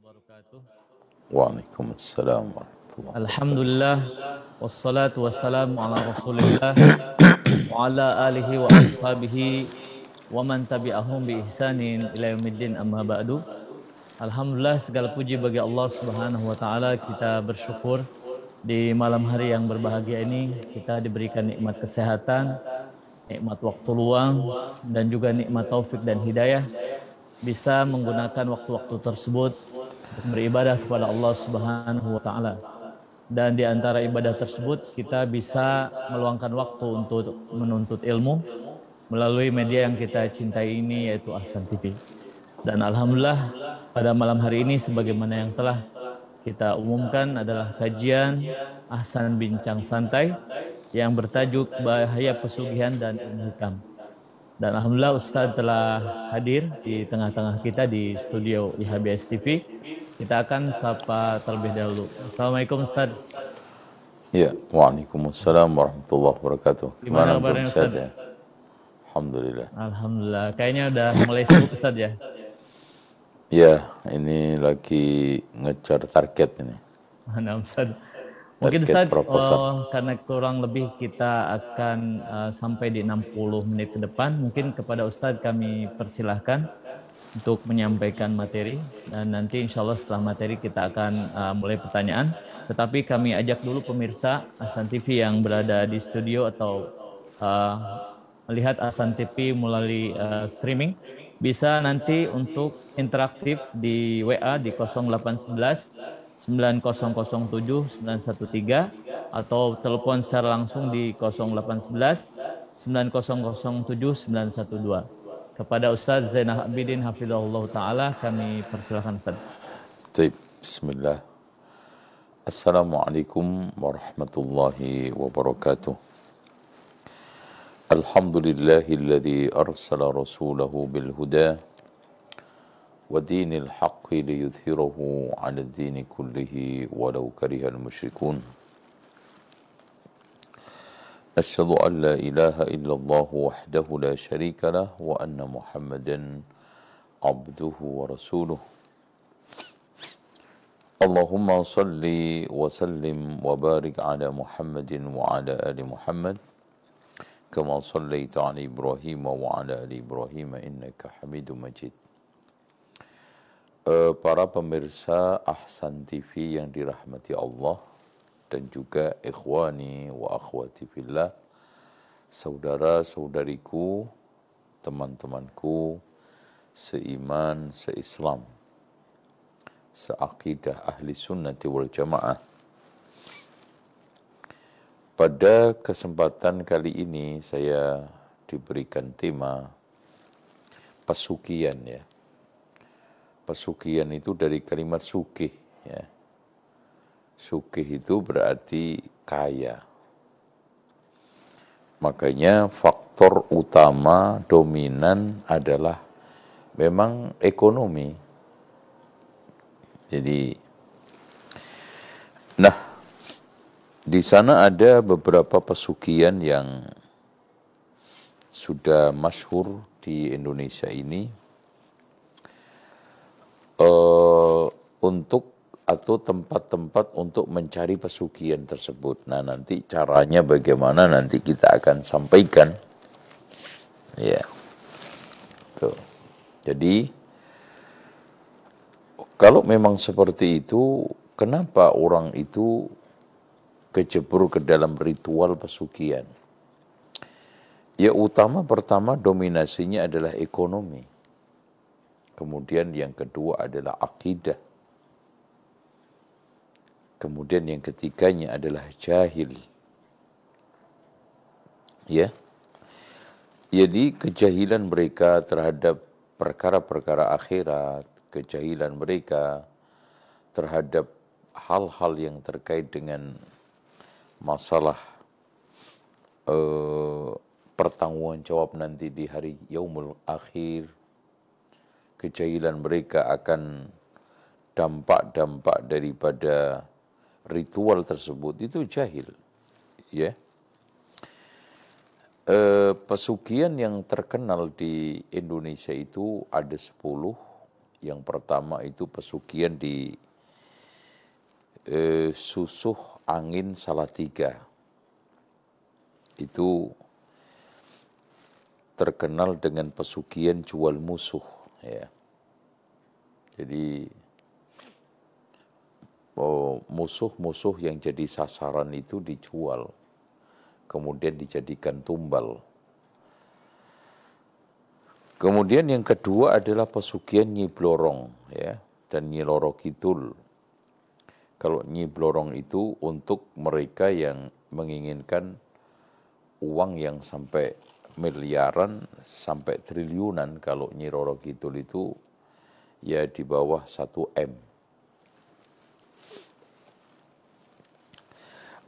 wabarakatuh. Waalaikumsalam warahmatullahi Alhamdulillah wassalatu wassalamu ala Rasulillah wa ala alihi wa ashabihi wa man tabi'ahum bi ihsanin ila yaumiddin amma ba'du. Alhamdulillah segala puji bagi Allah Subhanahu wa taala kita bersyukur di malam hari yang berbahagia ini kita diberikan nikmat kesehatan, nikmat waktu luang dan juga nikmat taufik dan hidayah bisa menggunakan waktu-waktu tersebut beribadah kepada Allah Subhanahu wa taala. Dan di antara ibadah tersebut kita bisa meluangkan waktu untuk menuntut ilmu melalui media yang kita cintai ini yaitu Ahsan TV. Dan alhamdulillah pada malam hari ini sebagaimana yang telah kita umumkan adalah kajian Ahsan Bincang Santai yang bertajuk Bahaya Pesugihan dan Ilmu Hitam. Dan Alhamdulillah Ustadz telah hadir di tengah-tengah kita di studio IHBS TV. Kita akan sapa terlebih dahulu. Assalamualaikum Ustadz. Ya, Waalaikumsalam warahmatullahi wabarakatuh. Gimana kabarnya Ustadz? Ya? Alhamdulillah. Alhamdulillah. Kayaknya udah mulai sibuk Ustadz ya? Ya, ini lagi ngejar target ini. Mana Ustadz? Mungkin Ustaz, uh, oh, karena kurang lebih kita akan uh, sampai di 60 menit ke depan, mungkin kepada Ustadz kami persilahkan untuk menyampaikan materi dan nanti insya Allah setelah materi kita akan uh, mulai pertanyaan. Tetapi kami ajak dulu pemirsa Asan TV yang berada di studio atau uh, melihat Asan TV melalui uh, streaming bisa nanti untuk interaktif di WA di 0811 9007 913 atau telepon secara langsung di 0811 9007 912. Kepada Ustaz Zainal Abidin Hafizullah Ta'ala kami persilahkan Ustaz. Taib, Bismillah. Assalamualaikum warahmatullahi wabarakatuh. Alhamdulillahi alladhi arsala rasulahu bil ودين الحق ليظهره على الدين كله ولو كره المشركون أشهد أن لا إله إلا الله وحده لا شريك له وأن محمدا عبده ورسوله اللهم صل وسلم وبارك على محمد وعلى آل محمد كما صليت على إبراهيم وعلى آل إبراهيم إنك حميد مجيد Eh, para pemirsa Ahsan TV yang dirahmati Allah dan juga ikhwani wa akhwati fillah, saudara-saudariku, teman-temanku, seiman, seislam, seakidah ahli sunnati wal jamaah. Pada kesempatan kali ini saya diberikan tema pesukian ya pesugihan itu dari kalimat sugih ya. Sugih itu berarti kaya. Makanya faktor utama dominan adalah memang ekonomi. Jadi nah di sana ada beberapa pesugihan yang sudah masyhur di Indonesia ini uh, untuk atau tempat-tempat untuk mencari pesugihan tersebut. Nah, nanti caranya bagaimana nanti kita akan sampaikan. Ya. Jadi kalau memang seperti itu, kenapa orang itu kejebur ke dalam ritual pesugihan? Ya utama pertama dominasinya adalah ekonomi. Kemudian yang kedua adalah akidah. Kemudian yang ketiganya adalah jahil. Ya. Jadi kejahilan mereka terhadap perkara-perkara akhirat, kejahilan mereka terhadap hal-hal yang terkait dengan masalah eh, pertanggungan jawab nanti di hari yaumul akhir kejahilan mereka akan dampak-dampak daripada ritual tersebut itu jahil ya yeah. e, pesugihan yang terkenal di Indonesia itu ada 10 yang pertama itu pesugihan di e, susuh angin Salatiga itu terkenal dengan pesugihan jual musuh ya. Jadi musuh-musuh yang jadi sasaran itu dijual, kemudian dijadikan tumbal. Kemudian yang kedua adalah pesugihan Nyi Blorong ya dan Nyi Loro Kidul. Kalau Nyi Blorong itu untuk mereka yang menginginkan uang yang sampai miliaran sampai triliunan kalau Nyi Roro Kidul itu ya di bawah 1 M.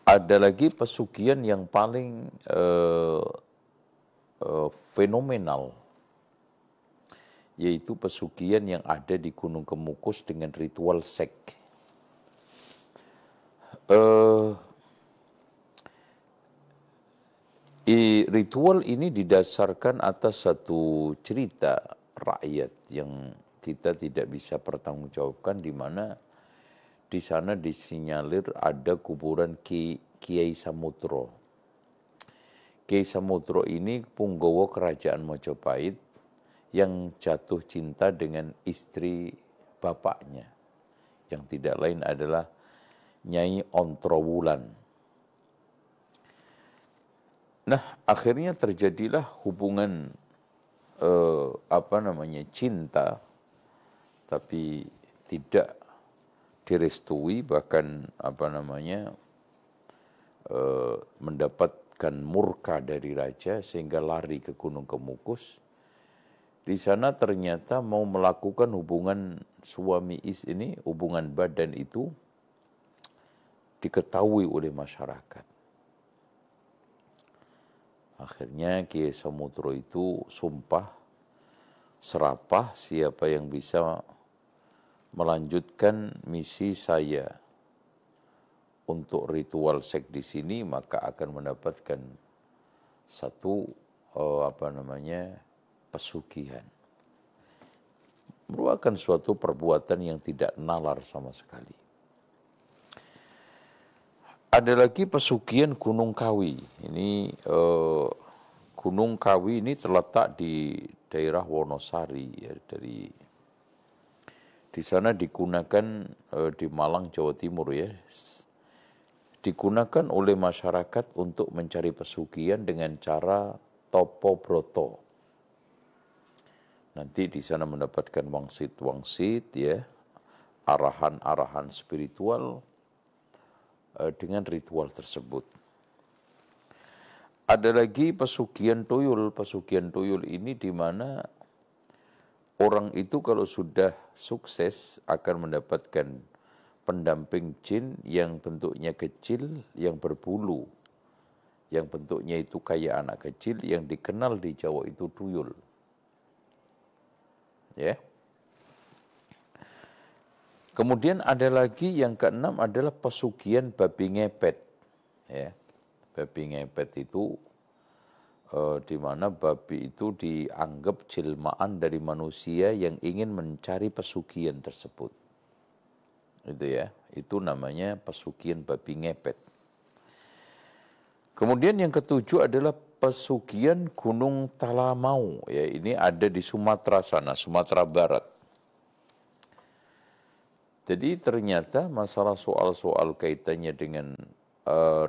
Ada lagi pesugihan yang paling eh, eh, fenomenal yaitu pesugihan yang ada di Gunung Kemukus dengan ritual sek. Eh, I, ritual ini didasarkan atas satu cerita rakyat yang kita tidak bisa pertanggungjawabkan di mana di sana disinyalir ada kuburan Ki, Kiai Samudro. Kiai Samudro ini punggawa kerajaan Majapahit yang jatuh cinta dengan istri bapaknya yang tidak lain adalah Nyai Ontrowulan. Nah, akhirnya terjadilah hubungan eh, apa namanya cinta, tapi tidak direstui bahkan apa namanya eh, mendapatkan murka dari raja sehingga lari ke gunung Kemukus. Di sana ternyata mau melakukan hubungan suami is ini, hubungan badan itu diketahui oleh masyarakat Akhirnya Kiai Samudro itu sumpah serapah siapa yang bisa melanjutkan misi saya untuk ritual sek di sini maka akan mendapatkan satu oh, apa namanya pesugihan merupakan suatu perbuatan yang tidak nalar sama sekali. Ada lagi pesugihan Gunung Kawi. Ini eh, Gunung Kawi ini terletak di daerah Wonosari ya dari di sana digunakan eh, di Malang Jawa Timur ya digunakan oleh masyarakat untuk mencari pesugihan dengan cara topo broto. Nanti di sana mendapatkan wangsit-wangsit ya, arahan-arahan spiritual, Eh, dengan ritual tersebut. Ada lagi pesugihan tuyul. Pesugihan tuyul ini di mana orang itu kalau sudah sukses akan mendapatkan pendamping jin yang bentuknya kecil, yang berbulu. Yang bentuknya itu kayak anak kecil yang dikenal di Jawa itu tuyul. Ya. Yeah Kemudian ada lagi yang keenam adalah pesugihan babi ngepet. Ya. Babi ngepet itu e, di mana babi itu dianggap jelmaan dari manusia yang ingin mencari pesugihan tersebut. Itu ya, itu namanya pesugihan babi ngepet. Kemudian yang ketujuh adalah pesugihan Gunung Talamau. Ya, ini ada di Sumatera sana, Sumatera Barat jadi ternyata masalah soal-soal kaitannya dengan uh,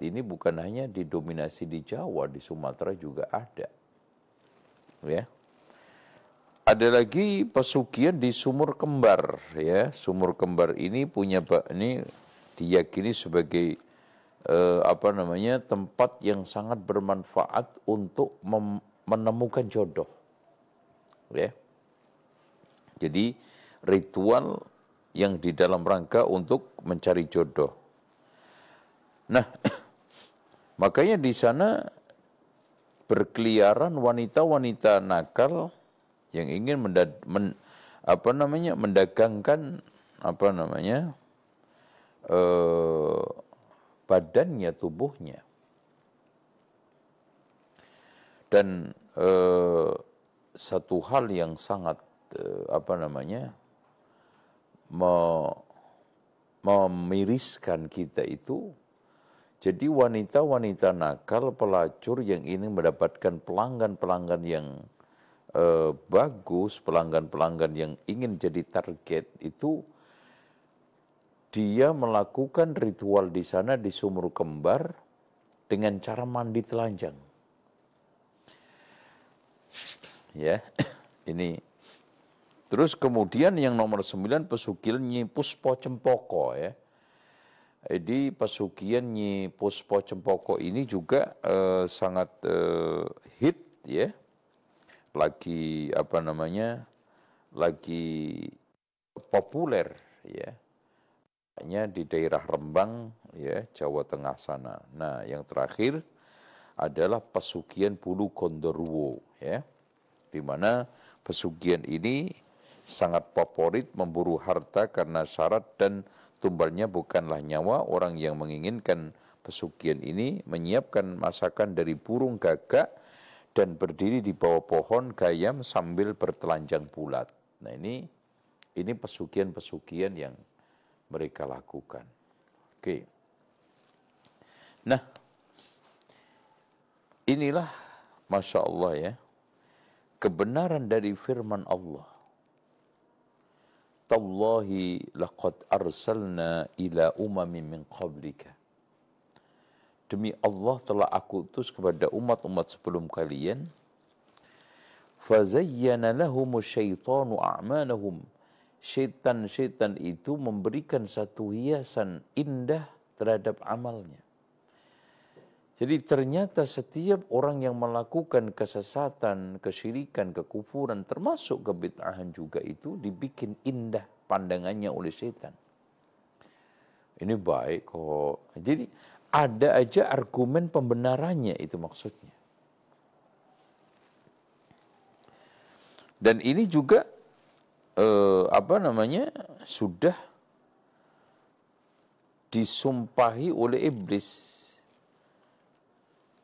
ini bukan hanya didominasi di Jawa, di Sumatera juga ada. Ya. Ada lagi pesugihan di Sumur Kembar ya. Sumur Kembar ini punya ini diyakini sebagai uh, apa namanya? tempat yang sangat bermanfaat untuk menemukan jodoh. Ya. Jadi ritual yang di dalam rangka untuk mencari jodoh. Nah, makanya di sana berkeliaran wanita-wanita nakal yang ingin mendad, men, apa namanya mendagangkan apa namanya eh, badannya tubuhnya dan eh, satu hal yang sangat eh, apa namanya memiriskan kita itu. Jadi wanita-wanita nakal, pelacur yang ingin mendapatkan pelanggan-pelanggan yang eh, bagus, pelanggan-pelanggan yang ingin jadi target itu, dia melakukan ritual di sana di sumur kembar dengan cara mandi telanjang. Ya, ini Terus kemudian yang nomor sembilan pesukil nyi puspo cempoko ya. Jadi pesugihan nyi puspo cempoko ini juga eh, sangat eh, hit ya. Lagi apa namanya? Lagi populer ya. Hanya di daerah Rembang ya, Jawa Tengah sana. Nah, yang terakhir adalah pesugihan bulu Gondorwo ya. Di mana pesugihan ini sangat favorit memburu harta karena syarat dan tumbalnya bukanlah nyawa orang yang menginginkan pesugihan ini menyiapkan masakan dari burung gagak dan berdiri di bawah pohon gayam sambil bertelanjang bulat. Nah ini ini pesugihan-pesugihan yang mereka lakukan. Oke. Nah, inilah Masya Allah ya, kebenaran dari firman Allah tallahi laqad arsalna ila umamin min qablika. Demi Allah telah aku utus kepada umat-umat sebelum kalian. Fazayyana lahumu syaitanu a'manahum. Syaitan-syaitan itu memberikan satu hiasan indah terhadap amalnya. Jadi ternyata setiap orang yang melakukan kesesatan, kesyirikan, kekufuran, termasuk kebitahan juga itu dibikin indah pandangannya oleh setan. Ini baik kok. Jadi ada aja argumen pembenarannya itu maksudnya. Dan ini juga eh, apa namanya sudah disumpahi oleh iblis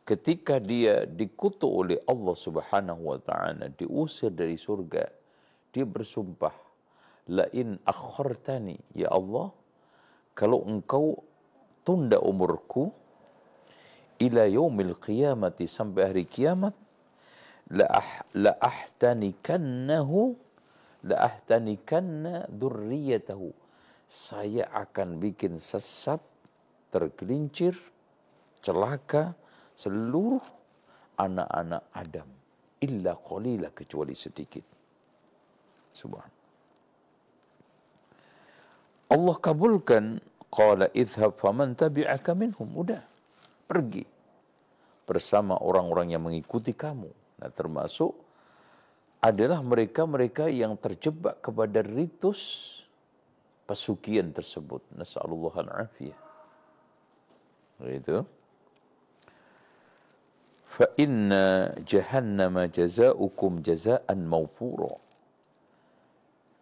ketika dia dikutuk oleh Allah Subhanahu wa taala, diusir dari surga, dia bersumpah, "La in akhartani, ya Allah, kalau engkau tunda umurku ila yaumil qiyamati sampai hari kiamat, la ah, la ahtanikannahu la ahtanikanna dzurriyyatahu." Saya akan bikin sesat, tergelincir, celaka, seluruh anak-anak Adam illa qalila kecuali sedikit. Subhan. Allah kabulkan qala idhab faman tabi'aka minhum udah pergi bersama orang-orang yang mengikuti kamu. Nah, termasuk adalah mereka-mereka yang terjebak kepada ritus pesugihan tersebut. Nasallahu alaihi Itu fa inna jahannama jazaukum jazaan mawfura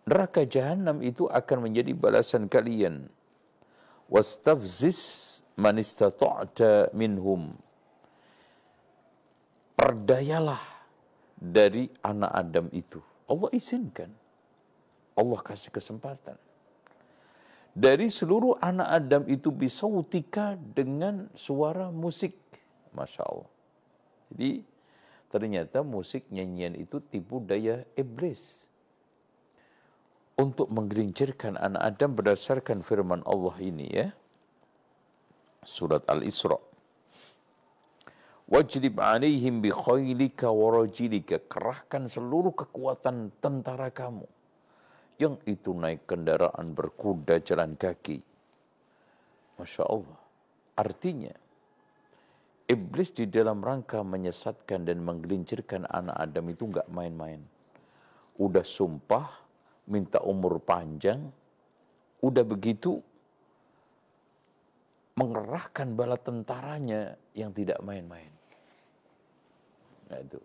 neraka jahanam itu akan menjadi balasan kalian wastafzis man istata'ta minhum perdayalah dari anak Adam itu Allah izinkan Allah kasih kesempatan dari seluruh anak Adam itu bisautika dengan suara musik Masya Allah jadi ternyata musik nyanyian itu tipu daya iblis. Untuk menggerincirkan anak Adam berdasarkan firman Allah ini ya. Surat Al-Isra. Wajrib alaihim bi khaylika wa rajilika. Kerahkan seluruh kekuatan tentara kamu. Yang itu naik kendaraan berkuda jalan kaki. Masya Allah. Artinya, Iblis di dalam rangka menyesatkan dan menggelincirkan anak Adam itu nggak main-main. Udah sumpah, minta umur panjang, udah begitu mengerahkan bala tentaranya yang tidak main-main. Nah, itu.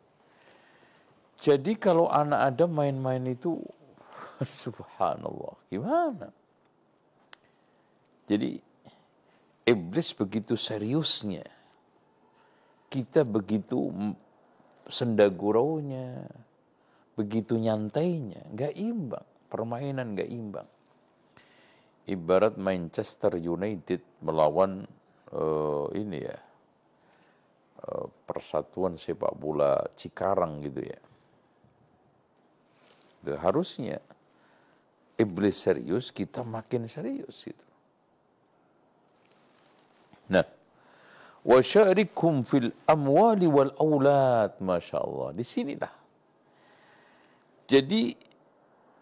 Jadi kalau anak Adam main-main itu, subhanallah, gimana? Jadi iblis begitu seriusnya kita begitu sendaguraunya, begitu nyantainya, nggak imbang. Permainan nggak imbang. Ibarat Manchester United melawan uh, ini ya, uh, persatuan sepak bola Cikarang gitu ya. Dan harusnya iblis serius, kita makin serius gitu. Nah, wa syarikum fil amwali wal aulad Masya Allah di sinilah jadi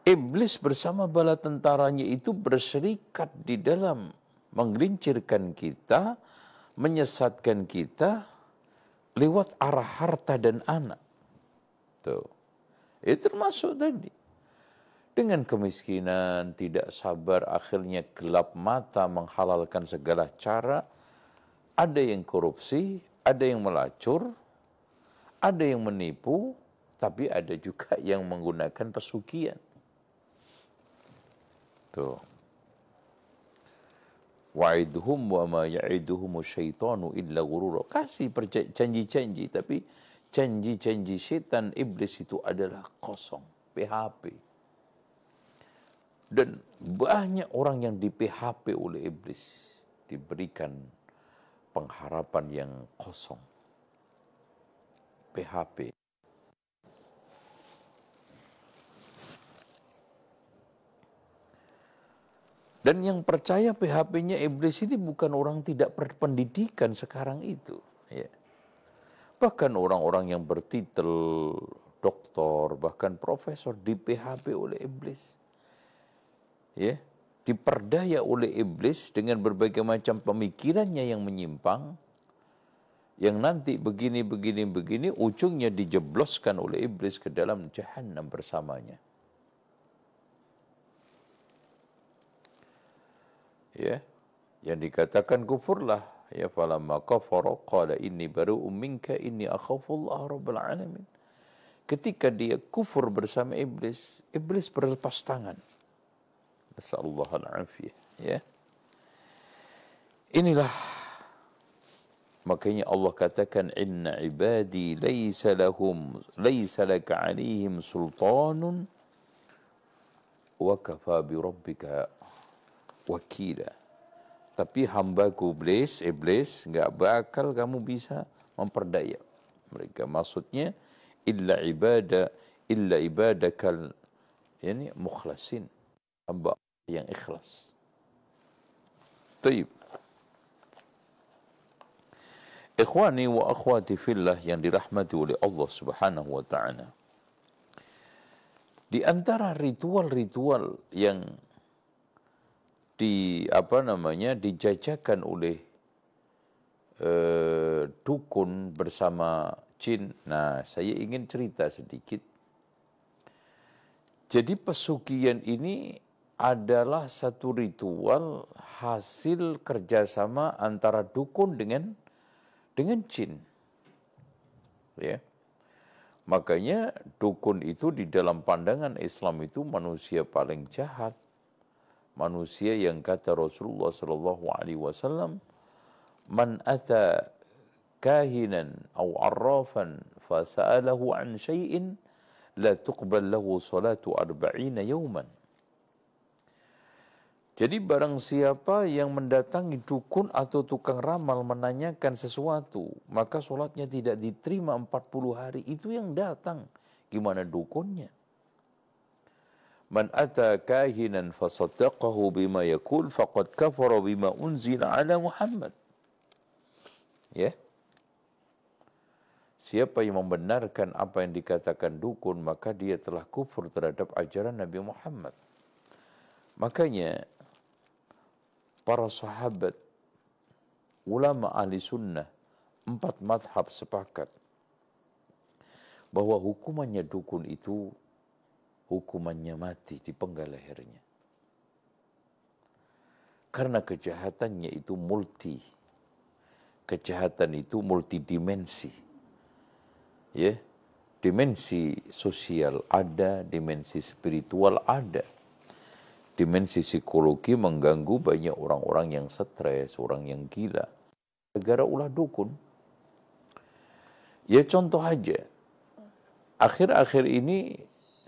iblis bersama bala tentaranya itu berserikat di dalam menggelincirkan kita menyesatkan kita lewat arah harta dan anak tuh itu termasuk tadi dengan kemiskinan, tidak sabar, akhirnya gelap mata menghalalkan segala cara, ada yang korupsi, ada yang melacur, ada yang menipu, tapi ada juga yang menggunakan pesugihan. Tuh. Wa'idhum wa ma ya'iduhum syaitanu illa gurura. Kasih janji-janji, tapi janji-janji setan iblis itu adalah kosong, PHP. Dan banyak orang yang di PHP oleh iblis diberikan pengharapan yang kosong. PHP. Dan yang percaya PHP-nya iblis ini bukan orang tidak berpendidikan sekarang itu. Ya. Bahkan orang-orang yang bertitel doktor, bahkan profesor di PHP oleh iblis. Ya diperdaya oleh iblis dengan berbagai macam pemikirannya yang menyimpang, yang nanti begini, begini, begini, ujungnya dijebloskan oleh iblis ke dalam jahanam bersamanya. Ya, yang dikatakan kufurlah ya falamma kafara qala inni baru umminka inni akhafullah rabbul alamin ketika dia kufur bersama iblis iblis berlepas tangan Nasallallahu al-afiyah. Ya. Inilah makanya Allah katakan inna ibadi laisa lahum laisa laka alaihim sultanun wa kafa bi rabbika wakila. Tapi hambaku iblis, iblis nggak bakal kamu bisa memperdaya mereka. Maksudnya illa ibada illa ibadakal ini mukhlasin hamba yang ikhlas. Taib. Ikhwani wa akhwati fillah yang dirahmati oleh Allah Subhanahu wa taala. Di antara ritual-ritual yang di apa namanya dijajakan oleh eh, dukun bersama jin. Nah, saya ingin cerita sedikit. Jadi pesugihan ini adalah satu ritual hasil kerjasama antara dukun dengan dengan jin. Ya. Makanya dukun itu di dalam pandangan Islam itu manusia paling jahat. Manusia yang kata Rasulullah Sallallahu Alaihi Wasallam, man ata kahinan atau arrafan fasalahu an shayin la tuqbal lahu salatu arba'ina yawman. Jadi barang siapa yang mendatangi dukun atau tukang ramal menanyakan sesuatu, maka sholatnya tidak diterima 40 hari. Itu yang datang. Gimana dukunnya? Man ata kahinan fasaddaqahu bima yakul faqad kafara bima unzila ala Muhammad. Ya. Yeah. Siapa yang membenarkan apa yang dikatakan dukun, maka dia telah kufur terhadap ajaran Nabi Muhammad. Makanya para sahabat, ulama ahli sunnah, empat madhab sepakat bahwa hukumannya dukun itu hukumannya mati di penggal lehernya. Karena kejahatannya itu multi. Kejahatan itu multidimensi. Ya. dimensi sosial ada, dimensi spiritual ada dimensi psikologi mengganggu banyak orang-orang yang stres, orang yang gila. Negara ulah dukun. Ya contoh aja, akhir-akhir ini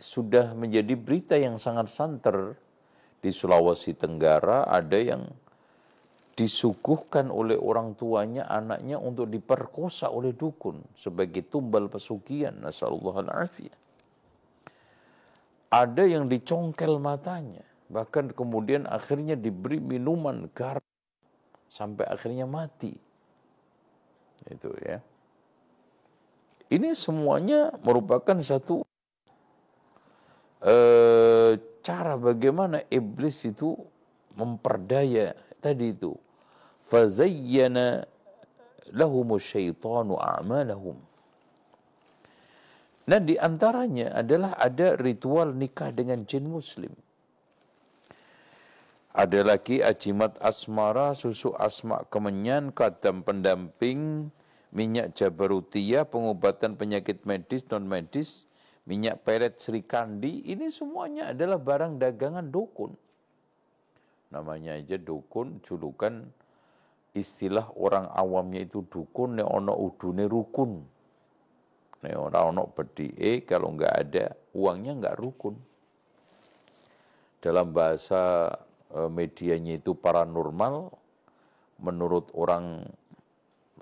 sudah menjadi berita yang sangat santer di Sulawesi Tenggara ada yang disuguhkan oleh orang tuanya anaknya untuk diperkosa oleh dukun sebagai tumbal pesugihan nasallahu alaihi ada yang dicongkel matanya Bahkan kemudian akhirnya diberi minuman garam sampai akhirnya mati. Itu ya. Ini semuanya merupakan satu eh, cara bagaimana iblis itu memperdaya tadi itu. Fazayyana lahumu syaitanu a'malahum. Dan di antaranya adalah ada ritual nikah dengan jin muslim. Ada lagi ajimat asmara, susu asma kemenyan, kadam pendamping, minyak jabarutia, pengobatan penyakit medis, non medis, minyak Sri serikandi, ini semuanya adalah barang dagangan dukun. Namanya aja dukun, julukan istilah orang awamnya itu dukun, ne ono udune rukun. Ne ono ono eh, kalau nggak ada uangnya nggak rukun. Dalam bahasa eh, medianya itu paranormal, menurut orang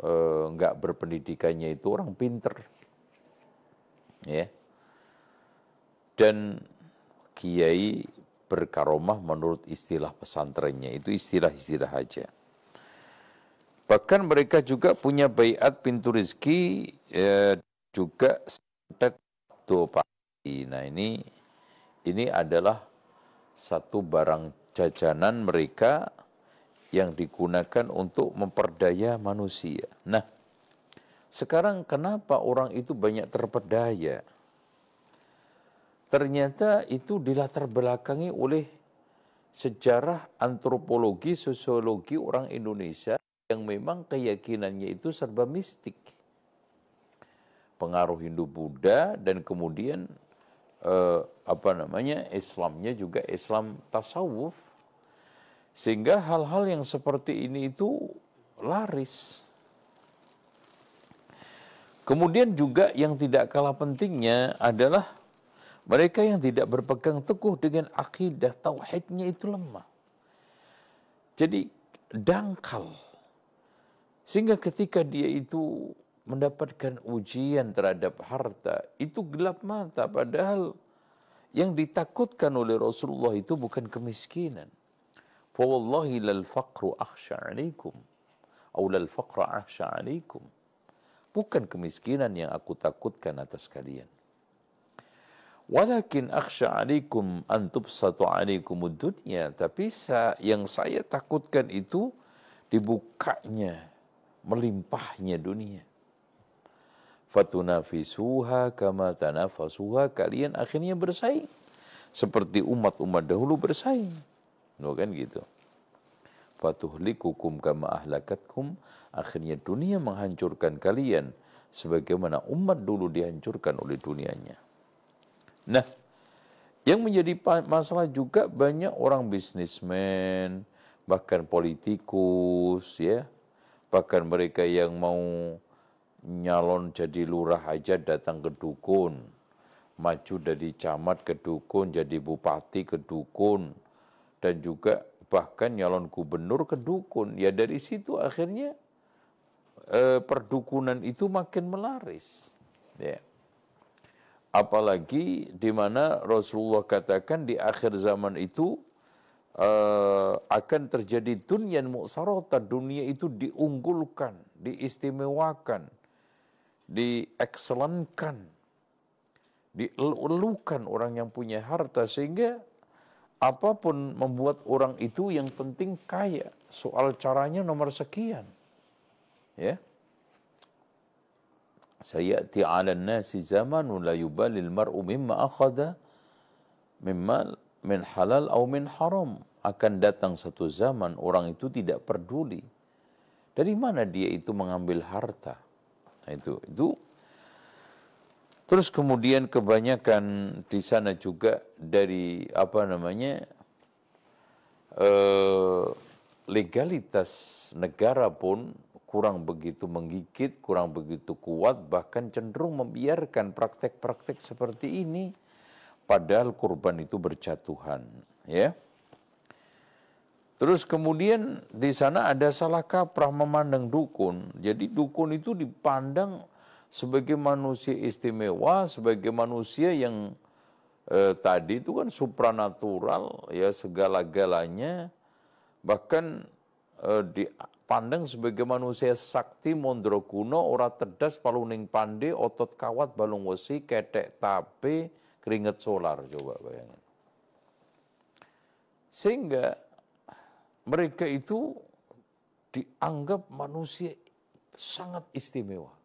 eh, nggak eh, berpendidikannya itu orang pinter, ya. Dan kiai berkaromah menurut istilah pesantrennya itu istilah-istilah aja. Bahkan mereka juga punya bayat pintu rizki ya, juga santet do Nah ini ini adalah satu barang jajanan mereka yang digunakan untuk memperdaya manusia. Nah, sekarang kenapa orang itu banyak terpedaya? Ternyata itu dilatar belakangi oleh sejarah antropologi, sosiologi orang Indonesia yang memang keyakinannya itu serba mistik. Pengaruh Hindu-Buddha dan kemudian eh, apa namanya Islamnya juga Islam tasawuf sehingga hal-hal yang seperti ini itu laris. Kemudian juga yang tidak kalah pentingnya adalah mereka yang tidak berpegang teguh dengan akidah tauhidnya itu lemah. Jadi dangkal. Sehingga ketika dia itu mendapatkan ujian terhadap harta, itu gelap mata padahal yang ditakutkan oleh Rasulullah itu bukan kemiskinan. فوالله للفقر أخشى عليكم أو للفقر أخشى عليكم bukan kemiskinan yang aku takutkan atas kalian Walakin akhsha عليكم أن tubsatu عليكم dunya. Tapi yang saya takutkan itu dibukanya, melimpahnya dunia. Fatunafisuha kama tanafasuha. Kalian akhirnya bersaing. Seperti umat-umat dahulu bersaing. No kan gitu. Fatuhlikukum kama ahlakatkum. Akhirnya dunia menghancurkan kalian. Sebagaimana umat dulu dihancurkan oleh dunianya. Nah, yang menjadi masalah juga banyak orang bisnismen, bahkan politikus ya, bahkan mereka yang mau nyalon jadi lurah aja datang ke dukun, maju dari camat ke dukun, jadi bupati ke dukun, dan juga bahkan nyalon gubernur ke dukun. Ya dari situ akhirnya e, perdukunan itu makin melaris. Ya. Apalagi di mana Rasulullah katakan di akhir zaman itu e, akan terjadi dunia mu'sarota, dunia itu diunggulkan, diistimewakan, diekselonkan dielukan orang yang punya harta sehingga apapun membuat orang itu yang penting kaya. Soal caranya nomor sekian. Ya. Sayati 'ala nasi zaman la yubali al-mar'u mimma akhadha mimma min halal au min haram. Akan datang satu zaman orang itu tidak peduli dari mana dia itu mengambil harta. Nah, itu itu Terus kemudian kebanyakan di sana juga dari apa namanya eh, legalitas negara pun kurang begitu menggigit, kurang begitu kuat, bahkan cenderung membiarkan praktek-praktek seperti ini. Padahal kurban itu berjatuhan, ya. Terus kemudian di sana ada salah kaprah memandang dukun. Jadi dukun itu dipandang sebagai manusia istimewa, sebagai manusia yang eh, tadi itu kan supranatural ya segala-galanya bahkan eh, dipandang sebagai manusia sakti mondro kuno ora terdas paluning pande otot kawat balung wesi ketek tape keringet solar coba bayangin sehingga mereka itu dianggap manusia sangat istimewa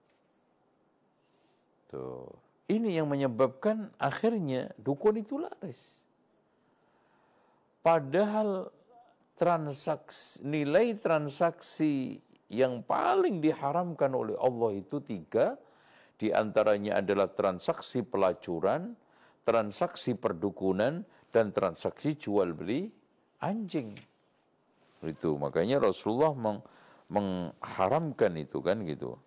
ini yang menyebabkan akhirnya dukun itu laris. Padahal transaksi nilai transaksi yang paling diharamkan oleh Allah itu tiga, di antaranya adalah transaksi pelacuran, transaksi perdukunan, dan transaksi jual beli anjing. Itu makanya Rasulullah meng mengharamkan itu kan gitu.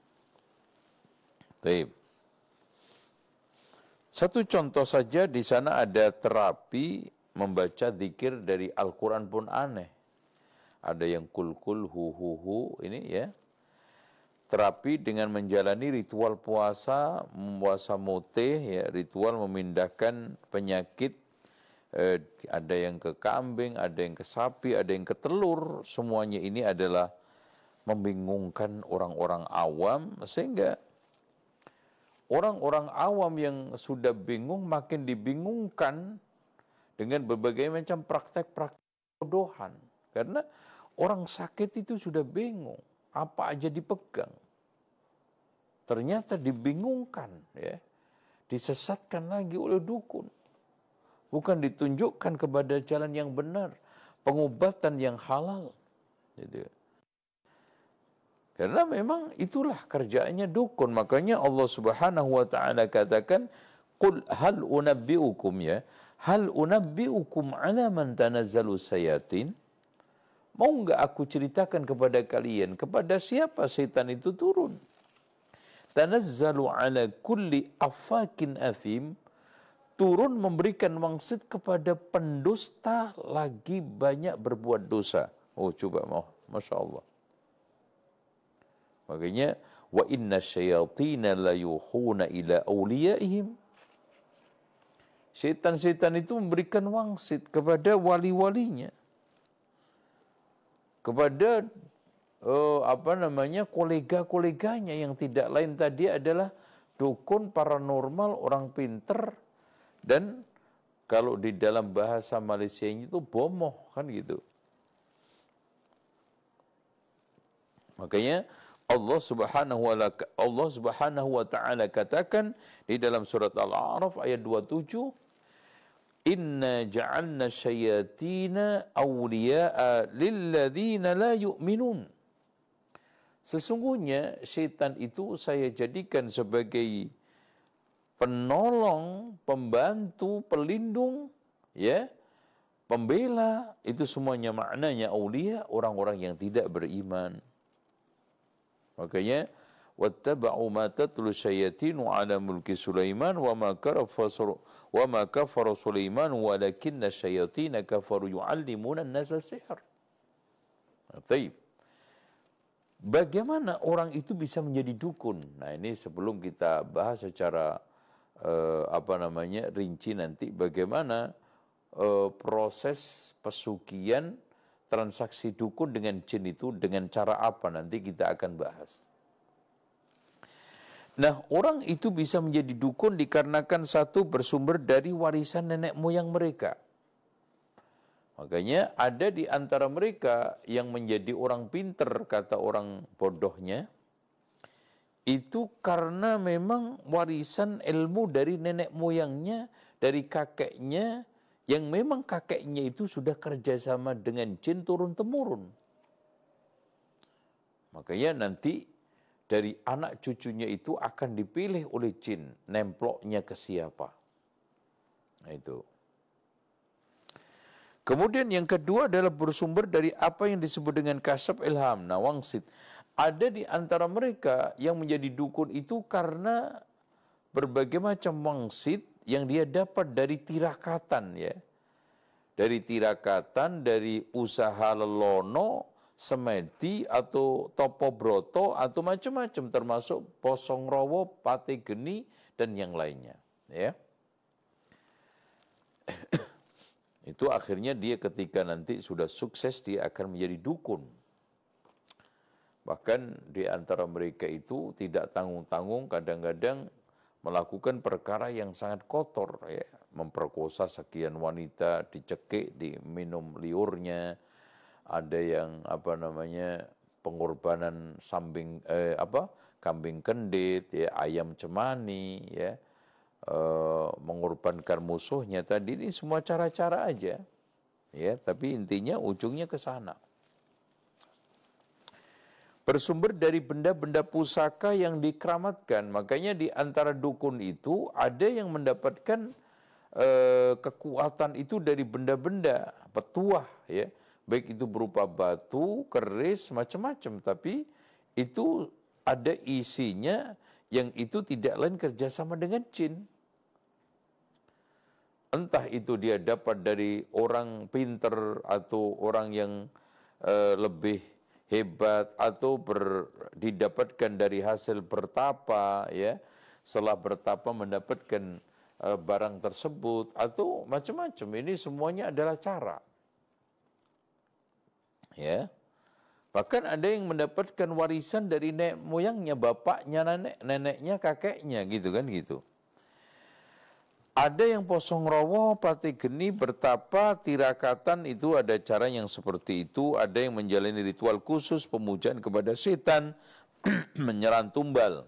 Baik. Satu contoh saja di sana ada terapi membaca zikir dari Al-Quran pun aneh. Ada yang kul-kul, hu-hu-hu, ini ya. Terapi dengan menjalani ritual puasa, puasa mutih, ya, ritual memindahkan penyakit. Eh, ada yang ke kambing, ada yang ke sapi, ada yang ke telur. Semuanya ini adalah membingungkan orang-orang awam sehingga orang-orang awam yang sudah bingung makin dibingungkan dengan berbagai macam praktek-praktek bodohan. Karena orang sakit itu sudah bingung, apa aja dipegang. Ternyata dibingungkan, ya, disesatkan lagi oleh dukun. Bukan ditunjukkan kepada jalan yang benar, pengobatan yang halal. Gitu. Karena memang itulah kerjaannya dukun. Makanya Allah Subhanahu wa taala katakan, "Qul hal unabbiukum ya? Hal unabbiukum ala man tanazzalu sayatin?" Mau nggak aku ceritakan kepada kalian kepada siapa setan itu turun? Tanazzalu ala kulli afakin afim turun memberikan wangsit kepada pendusta lagi banyak berbuat dosa. Oh coba mau, masya Allah. Makanya wa inna syayatina la yuhuna ila awliyaihim. Setan-setan itu memberikan wangsit kepada wali-walinya. Kepada uh, apa namanya kolega-koleganya yang tidak lain tadi adalah dukun paranormal, orang pinter dan kalau di dalam bahasa Malaysia itu bomoh kan gitu. Makanya Allah Subhanahu wa Allah Subhanahu wa taala katakan di dalam surat Al-A'raf ayat 27 Inna ja'alna syayatina awliya'a lilladzina la yu'minun Sesungguhnya syaitan itu saya jadikan sebagai penolong, pembantu, pelindung, ya, pembela, itu semuanya maknanya aulia orang-orang yang tidak beriman. Makanya wattaba'u ma tatlu syayatinu ala mulki Sulaiman wa ma wa ma kafara Sulaiman walakinna syayatina kafaru yu'allimuna an-nasa sihr. Nah, baik. Bagaimana orang itu bisa menjadi dukun? Nah, ini sebelum kita bahas secara eh, apa namanya rinci nanti bagaimana eh, proses pesugihan transaksi dukun dengan jin itu dengan cara apa nanti kita akan bahas. Nah, orang itu bisa menjadi dukun dikarenakan satu bersumber dari warisan nenek moyang mereka. Makanya ada di antara mereka yang menjadi orang pinter, kata orang bodohnya, itu karena memang warisan ilmu dari nenek moyangnya, dari kakeknya, yang memang kakeknya itu sudah kerjasama dengan jin turun-temurun. Makanya nanti dari anak cucunya itu akan dipilih oleh jin, nemploknya ke siapa. Nah, itu. Kemudian yang kedua adalah bersumber dari apa yang disebut dengan kasab ilham, nawangsit. Ada di antara mereka yang menjadi dukun itu karena berbagai macam wangsit yang dia dapat dari tirakatan ya. Dari tirakatan, dari usaha lelono, semedi atau topo broto atau macam-macam termasuk posong rowo, pate geni dan yang lainnya ya. Itu akhirnya dia ketika nanti sudah sukses dia akan menjadi dukun. Bahkan di antara mereka itu tidak tanggung-tanggung kadang-kadang melakukan perkara yang sangat kotor ya memperkosa sekian wanita dicekik diminum liurnya ada yang apa namanya pengorbanan sambing eh, apa kambing kendit ya ayam cemani ya eh, mengorbankan musuhnya tadi ini semua cara-cara aja ya tapi intinya ujungnya ke sana bersumber dari benda-benda pusaka yang dikeramatkan. Makanya di antara dukun itu ada yang mendapatkan e, kekuatan itu dari benda-benda, petuah ya. Baik itu berupa batu, keris, macam-macam. Tapi itu ada isinya yang itu tidak lain kerjasama dengan jin. Entah itu dia dapat dari orang pinter atau orang yang e, lebih hebat atau ber, didapatkan dari hasil bertapa ya setelah bertapa mendapatkan e, barang tersebut atau macam-macam ini semuanya adalah cara ya bahkan ada yang mendapatkan warisan dari nenek moyangnya bapaknya nenek neneknya kakeknya gitu kan gitu ada yang posong rowo, pati geni, bertapa, tirakatan itu ada cara yang seperti itu. Ada yang menjalani ritual khusus pemujaan kepada setan, menyerang tumbal.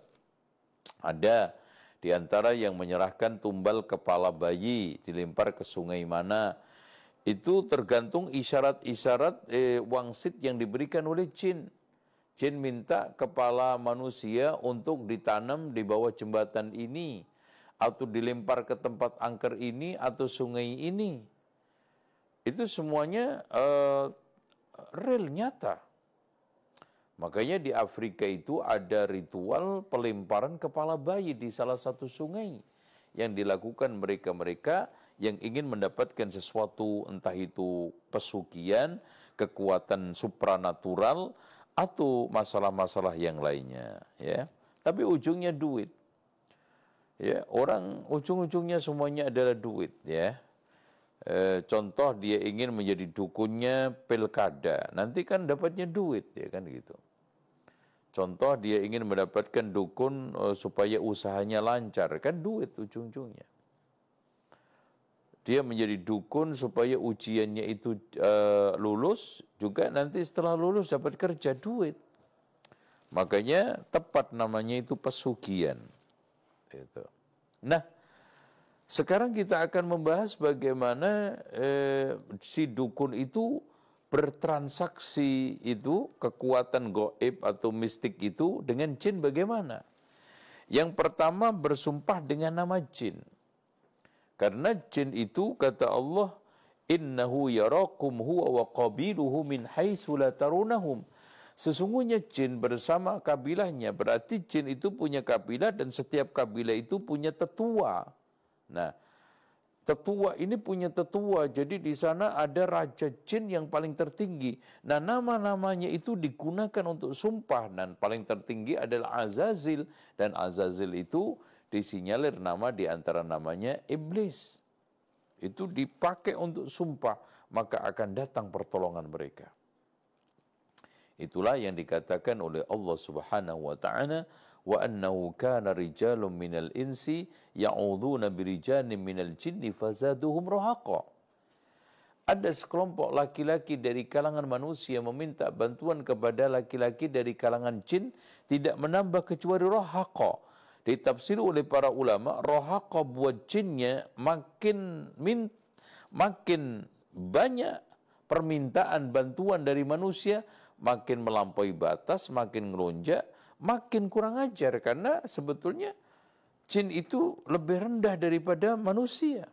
Ada di antara yang menyerahkan tumbal kepala bayi dilempar ke sungai mana. Itu tergantung isyarat-isyarat eh, wangsit yang diberikan oleh jin. Jin minta kepala manusia untuk ditanam di bawah jembatan ini atau dilempar ke tempat angker ini atau sungai ini. Itu semuanya uh, real nyata. Makanya di Afrika itu ada ritual pelemparan kepala bayi di salah satu sungai yang dilakukan mereka-mereka yang ingin mendapatkan sesuatu entah itu pesugihan, kekuatan supranatural atau masalah-masalah yang lainnya ya. Tapi ujungnya duit ya orang ujung-ujungnya semuanya adalah duit ya e, contoh dia ingin menjadi dukunnya pilkada nanti kan dapatnya duit ya kan gitu contoh dia ingin mendapatkan dukun e, supaya usahanya lancar kan duit ujung-ujungnya dia menjadi dukun supaya ujiannya itu e, lulus juga nanti setelah lulus dapat kerja duit makanya tepat namanya itu pesugihan itu. Nah, sekarang kita akan membahas bagaimana eh, si dukun itu bertransaksi itu kekuatan goib atau mistik itu dengan jin bagaimana? Yang pertama bersumpah dengan nama jin. Karena jin itu kata Allah innahu yarakum huwa wa qabiluhu min haitsu la Sesungguhnya jin bersama kabilahnya, berarti jin itu punya kabilah dan setiap kabilah itu punya tetua. Nah, tetua ini punya tetua, jadi di sana ada raja jin yang paling tertinggi. Nah, nama-namanya itu digunakan untuk sumpah dan paling tertinggi adalah Azazil dan Azazil itu disinyalir nama di antara namanya iblis. Itu dipakai untuk sumpah, maka akan datang pertolongan mereka. Itulah yang dikatakan oleh Allah Subhanahu wa taala wa annahu kana rijalun minal insi ya'uduna birijalin minal jinni fazaduhum rahaqa. Ada sekelompok laki-laki dari kalangan manusia meminta bantuan kepada laki-laki dari kalangan jin tidak menambah kecuali rahaqa. Ditafsir oleh para ulama, rahaqa buat jinnya makin min, makin banyak permintaan bantuan dari manusia makin melampaui batas, makin ngelonjak, makin kurang ajar karena sebetulnya jin itu lebih rendah daripada manusia.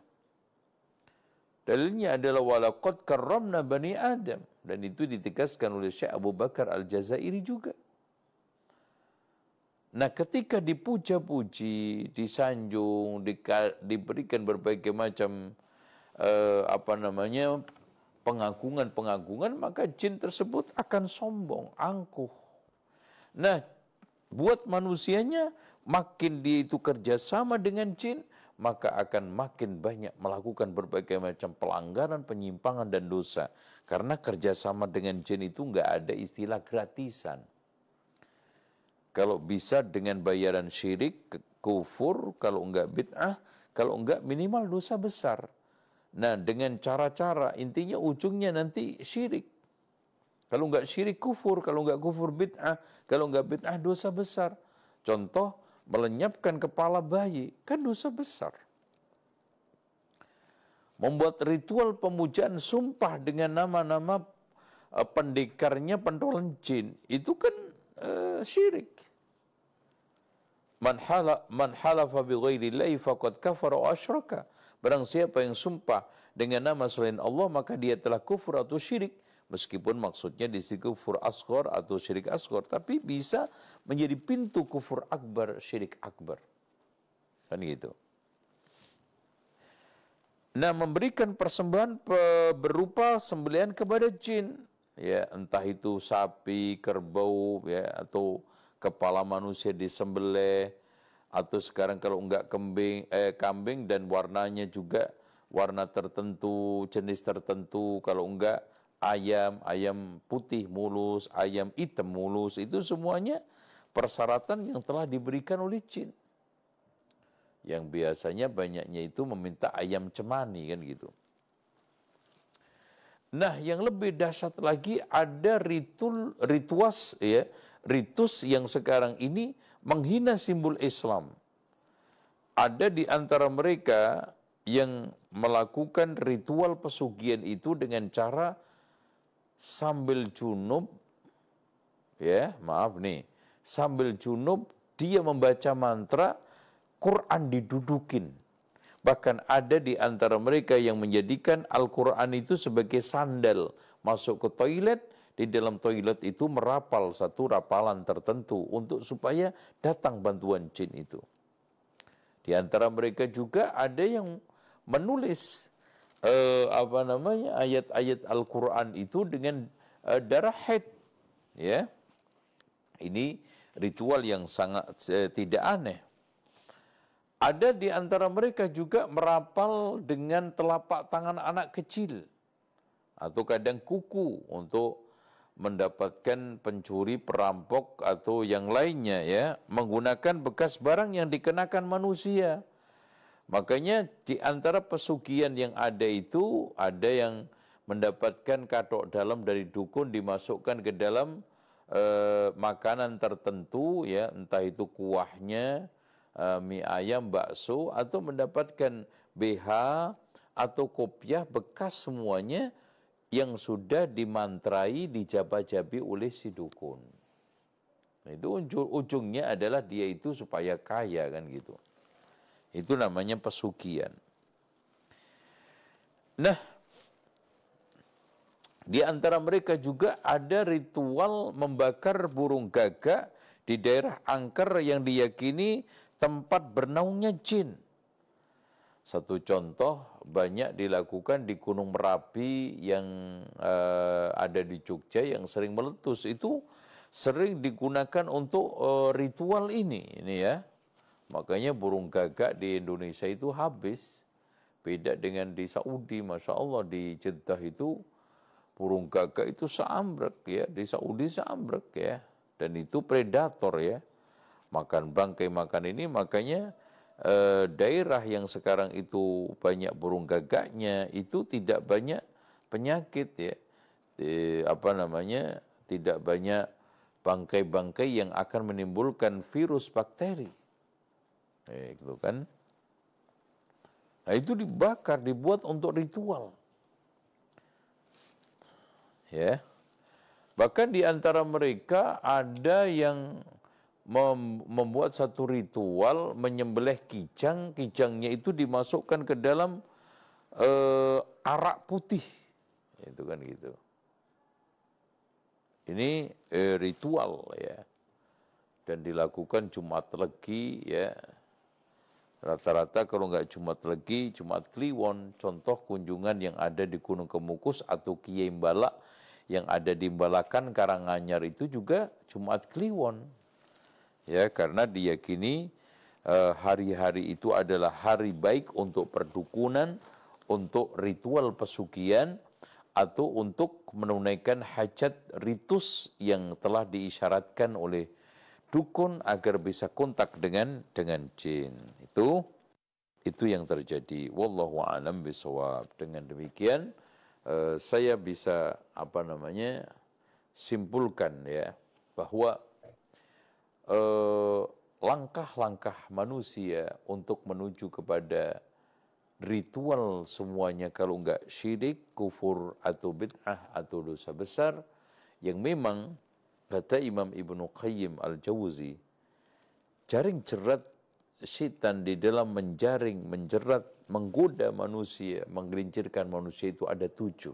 Dalilnya adalah walaqad karramna bani Adam dan itu ditegaskan oleh Syekh Abu Bakar Al-Jazairi juga. Nah, ketika dipuja-puji, disanjung, diberikan berbagai macam eh, apa namanya pengagungan-pengagungan, maka jin tersebut akan sombong, angkuh. Nah, buat manusianya makin dia itu kerja sama dengan jin, maka akan makin banyak melakukan berbagai macam pelanggaran, penyimpangan, dan dosa. Karena kerjasama dengan jin itu nggak ada istilah gratisan. Kalau bisa dengan bayaran syirik, kufur, kalau enggak bid'ah, kalau enggak minimal dosa besar. Nah, dengan cara-cara intinya ujungnya nanti syirik. Kalau nggak syirik kufur, kalau nggak kufur bid'ah, kalau nggak bid'ah dosa besar. Contoh melenyapkan kepala bayi kan dosa besar. Membuat ritual pemujaan sumpah dengan nama-nama e, pendekarnya pentolan jin itu kan uh, syirik. Man hala man halafa bi ghairi faqad kafara asyraka. Barang siapa yang sumpah dengan nama selain Allah, maka dia telah kufur atau syirik. Meskipun maksudnya di situ kufur askor atau syirik askor. tapi bisa menjadi pintu kufur akbar, syirik akbar. Kan gitu. Nah, memberikan persembahan berupa sembelian kepada jin, ya entah itu sapi, kerbau, ya atau kepala manusia disembelih, atau sekarang kalau enggak kambing eh kambing dan warnanya juga warna tertentu, jenis tertentu, kalau enggak ayam, ayam putih mulus, ayam hitam mulus, itu semuanya persyaratan yang telah diberikan oleh jin. Yang biasanya banyaknya itu meminta ayam cemani kan gitu. Nah, yang lebih dahsyat lagi ada ritul rituas ya, ritus yang sekarang ini menghina simbol Islam. Ada di antara mereka yang melakukan ritual pesugihan itu dengan cara sambil junub ya, maaf nih, sambil junub dia membaca mantra Quran didudukin. Bahkan ada di antara mereka yang menjadikan Al-Quran itu sebagai sandal. Masuk ke toilet, di dalam toilet itu merapal satu rapalan tertentu untuk supaya datang bantuan jin itu. Di antara mereka juga ada yang menulis eh, apa namanya ayat-ayat Al-Qur'an itu dengan eh, darah haid ya. Ini ritual yang sangat eh, tidak aneh. Ada di antara mereka juga merapal dengan telapak tangan anak kecil atau kadang kuku untuk mendapatkan pencuri, perampok atau yang lainnya ya, menggunakan bekas barang yang dikenakan manusia. Makanya di antara pesugihan yang ada itu ada yang mendapatkan katok dalam dari dukun dimasukkan ke dalam e, makanan tertentu ya, entah itu kuahnya, e, mie ayam, bakso atau mendapatkan BH atau kopiah bekas semuanya yang sudah dimantrai, dijabah jabi oleh si dukun. Nah, itu ujung, ujungnya adalah dia itu supaya kaya kan gitu. Itu namanya pesugihan. Nah, di antara mereka juga ada ritual membakar burung gagak di daerah angker yang diyakini tempat bernaungnya jin. Satu contoh banyak dilakukan di Gunung Merapi yang uh, ada di Jogja yang sering meletus itu sering digunakan untuk uh, ritual ini ini ya. Makanya burung gagak di Indonesia itu habis. Beda dengan di Saudi, Masya Allah di Jeddah itu burung gagak itu seambrek ya. Di Saudi seambrek ya. Dan itu predator ya. Makan bangkai, makan ini makanya Eh, daerah yang sekarang itu banyak burung gagaknya itu tidak banyak penyakit ya apa namanya tidak banyak bangkai-bangkai yang akan menimbulkan virus bakteri eh, gitu kan nah itu dibakar dibuat untuk ritual ya bahkan di antara mereka ada yang mem membuat satu ritual menyembelih kijang, kijangnya itu dimasukkan ke dalam e, arak putih. Itu kan gitu. Ini e, ritual ya. Dan dilakukan Jumat Legi ya. Rata-rata kalau nggak Jumat Legi, Jumat Kliwon, contoh kunjungan yang ada di Gunung Kemukus atau Kiai yang ada di Balakan Karanganyar itu juga Jumat Kliwon ya karena diyakini eh, hari-hari itu adalah hari baik untuk perdukunan, untuk ritual pesugihan atau untuk menunaikan hajat ritus yang telah diisyaratkan oleh dukun agar bisa kontak dengan dengan jin. Itu itu yang terjadi. Wallahu alam bisawab. Dengan demikian eh, saya bisa apa namanya simpulkan ya bahwa Eh, langkah-langkah eh, manusia untuk menuju kepada ritual semuanya kalau enggak syirik, kufur atau bid'ah atau dosa besar yang memang kata Imam Ibn Qayyim Al-Jauzi jaring jerat setan di dalam menjaring, menjerat, menggoda manusia, menggelincirkan manusia itu ada tujuh.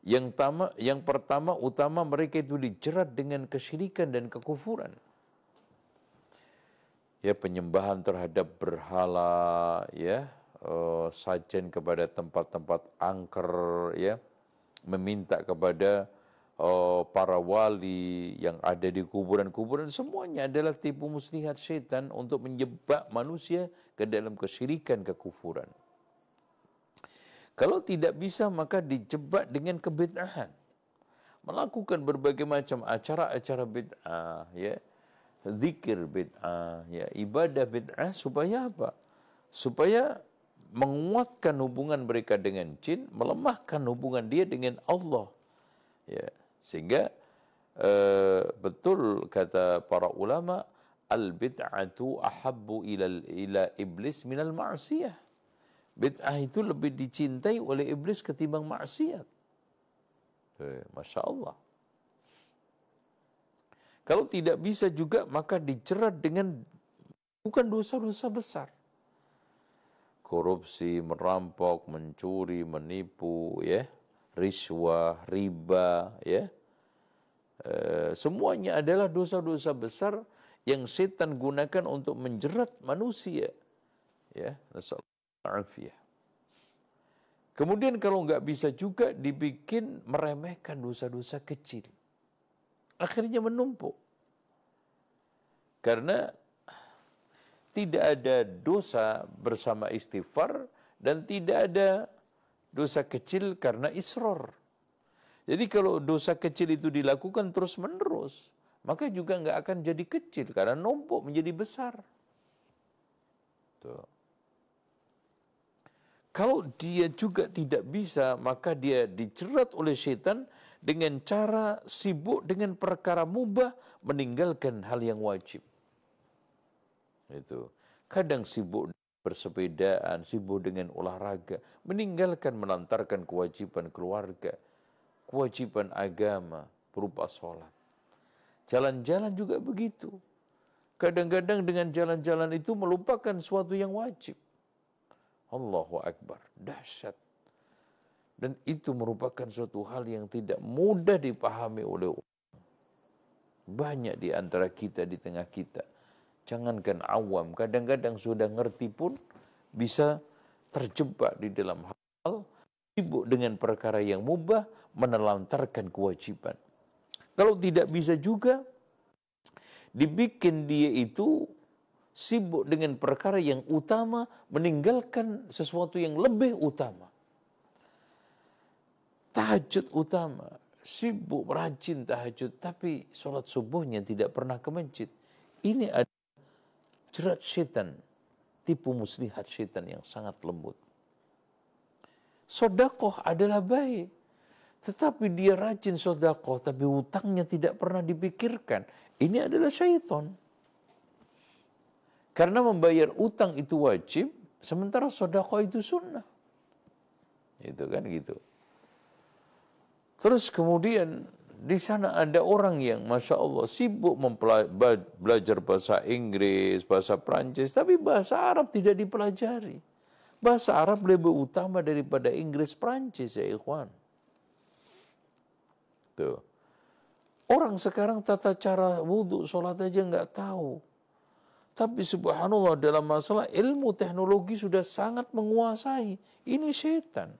Yang, tama, yang pertama utama mereka itu dijerat dengan kesyirikan dan kekufuran. Ya penyembahan terhadap berhala, ya uh, eh, sajen kepada tempat-tempat angker, ya meminta kepada uh, para wali yang ada di kuburan-kuburan semuanya adalah tipu muslihat setan untuk menjebak manusia ke dalam kesyirikan kekufuran. Kalau tidak bisa maka dijebak dengan kebid'ahan. Melakukan berbagai macam acara-acara bid'ah ya. Zikir bid'ah ya, ibadah bid'ah supaya apa? Supaya menguatkan hubungan mereka dengan jin, melemahkan hubungan dia dengan Allah. Ya, sehingga uh, betul kata para ulama al bid'atu ahabbu ila ila iblis minal ma'siyah. Bid'ah itu lebih dicintai oleh iblis ketimbang maksiat. Eh, masya Allah. Kalau tidak bisa juga maka dicerat dengan bukan dosa-dosa besar. Korupsi, merampok, mencuri, menipu, ya, riswah, riba, ya. E, semuanya adalah dosa-dosa besar yang setan gunakan untuk menjerat manusia. Ya, afiyah. Kemudian kalau nggak bisa juga dibikin meremehkan dosa-dosa kecil. Akhirnya menumpuk. Karena tidak ada dosa bersama istighfar dan tidak ada dosa kecil karena isror. Jadi kalau dosa kecil itu dilakukan terus-menerus, maka juga nggak akan jadi kecil karena numpuk menjadi besar. Tuh. Kalau dia juga tidak bisa, maka dia dicerat oleh setan dengan cara sibuk dengan perkara mubah, meninggalkan hal yang wajib. Itu. Kadang sibuk bersepedaan, sibuk dengan olahraga, meninggalkan melantarkan kewajiban keluarga, kewajiban agama berupa sholat. Jalan-jalan juga begitu. Kadang-kadang dengan jalan-jalan itu melupakan suatu yang wajib. Allahu Akbar. Dahsyat. Dan itu merupakan suatu hal yang tidak mudah dipahami oleh Banyak di antara kita, di tengah kita. Jangankan awam, kadang-kadang sudah ngerti pun bisa terjebak di dalam hal sibuk dengan perkara yang mubah, menelantarkan kewajiban. Kalau tidak bisa juga, dibikin dia itu sibuk dengan perkara yang utama, meninggalkan sesuatu yang lebih utama. Tahajud utama, sibuk rajin tahajud, tapi sholat subuhnya tidak pernah ke masjid. Ini ada jerat setan, tipu muslihat setan yang sangat lembut. Sodakoh adalah baik, tetapi dia rajin sodakoh, tapi utangnya tidak pernah dipikirkan. Ini adalah syaitan. Karena membayar utang itu wajib, sementara sodako itu sunnah. Itu kan gitu. Terus kemudian di sana ada orang yang masya Allah sibuk belajar bahasa Inggris, bahasa Prancis, tapi bahasa Arab tidak dipelajari. Bahasa Arab lebih utama daripada Inggris Prancis ya ikhwan. Tuh. Orang sekarang tata cara wudhu, sholat aja nggak tahu. Tapi subhanallah dalam masalah ilmu teknologi sudah sangat menguasai. Ini setan.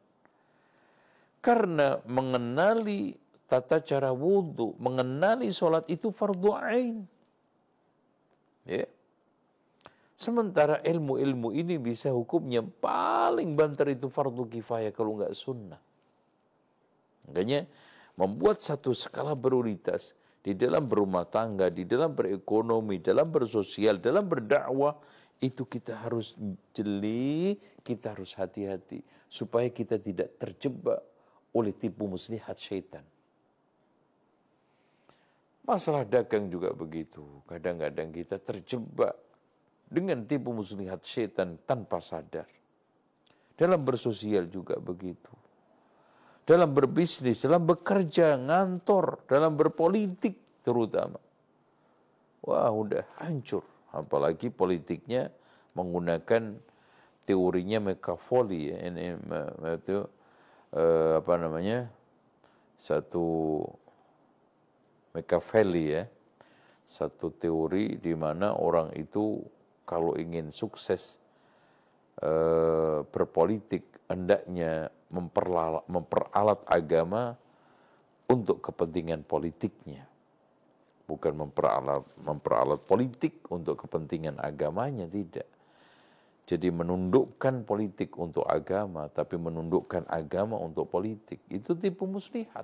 Karena mengenali tata cara wudhu, mengenali sholat itu fardu'ain. Ya. Sementara ilmu-ilmu ini bisa hukumnya paling banter itu fardu kifayah kalau nggak sunnah. Makanya membuat satu skala prioritas di dalam berumah tangga, di dalam berekonomi, dalam bersosial, dalam berdakwah, itu kita harus jeli, kita harus hati-hati supaya kita tidak terjebak oleh tipu muslihat syaitan. Masalah dagang juga begitu. Kadang-kadang kita terjebak dengan tipu muslihat syaitan tanpa sadar. Dalam bersosial juga begitu dalam berbisnis, dalam bekerja, ngantor, dalam berpolitik terutama. Wah udah hancur, apalagi politiknya menggunakan teorinya Mekafoli ya, ini itu eh, apa namanya satu Machiavelli ya, satu teori di mana orang itu kalau ingin sukses eh, berpolitik hendaknya memperalat agama untuk kepentingan politiknya. Bukan memperalat, memperalat politik untuk kepentingan agamanya, tidak. Jadi menundukkan politik untuk agama, tapi menundukkan agama untuk politik. Itu tipu muslihat.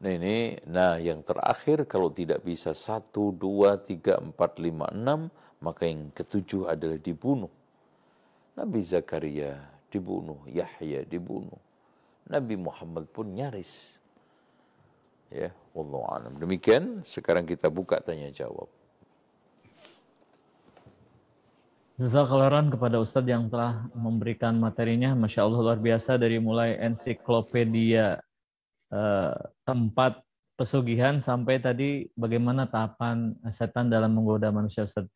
Nah ini, nah yang terakhir kalau tidak bisa satu dua tiga empat lima enam, maka yang ketujuh adalah dibunuh. Nabi Zakaria dibunuh, Yahya dibunuh. Nabi Muhammad pun nyaris. Ya, Allah alam. Demikian sekarang kita buka tanya jawab. Jazakallah kepada Ustadz yang telah memberikan materinya. Masya Allah luar biasa dari mulai ensiklopedia eh, tempat pesugihan sampai tadi bagaimana tahapan setan dalam menggoda manusia Ustadz.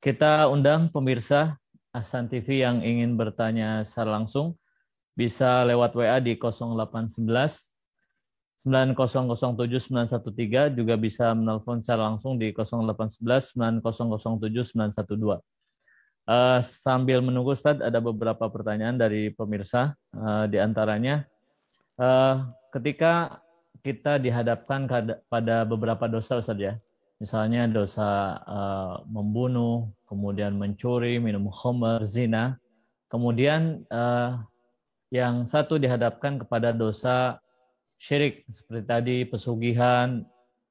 Kita undang pemirsa Ahsan TV yang ingin bertanya secara langsung bisa lewat WA di 0811 9007 913 juga bisa menelpon secara langsung di 0811 912. Uh, sambil menunggu Ustaz, ada beberapa pertanyaan dari pemirsa. Uh, di antaranya, uh, ketika kita dihadapkan pada beberapa dosa Ustaz ya, Misalnya dosa uh, membunuh, kemudian mencuri, minum khamr, zina. Kemudian uh, yang satu dihadapkan kepada dosa syirik seperti tadi pesugihan,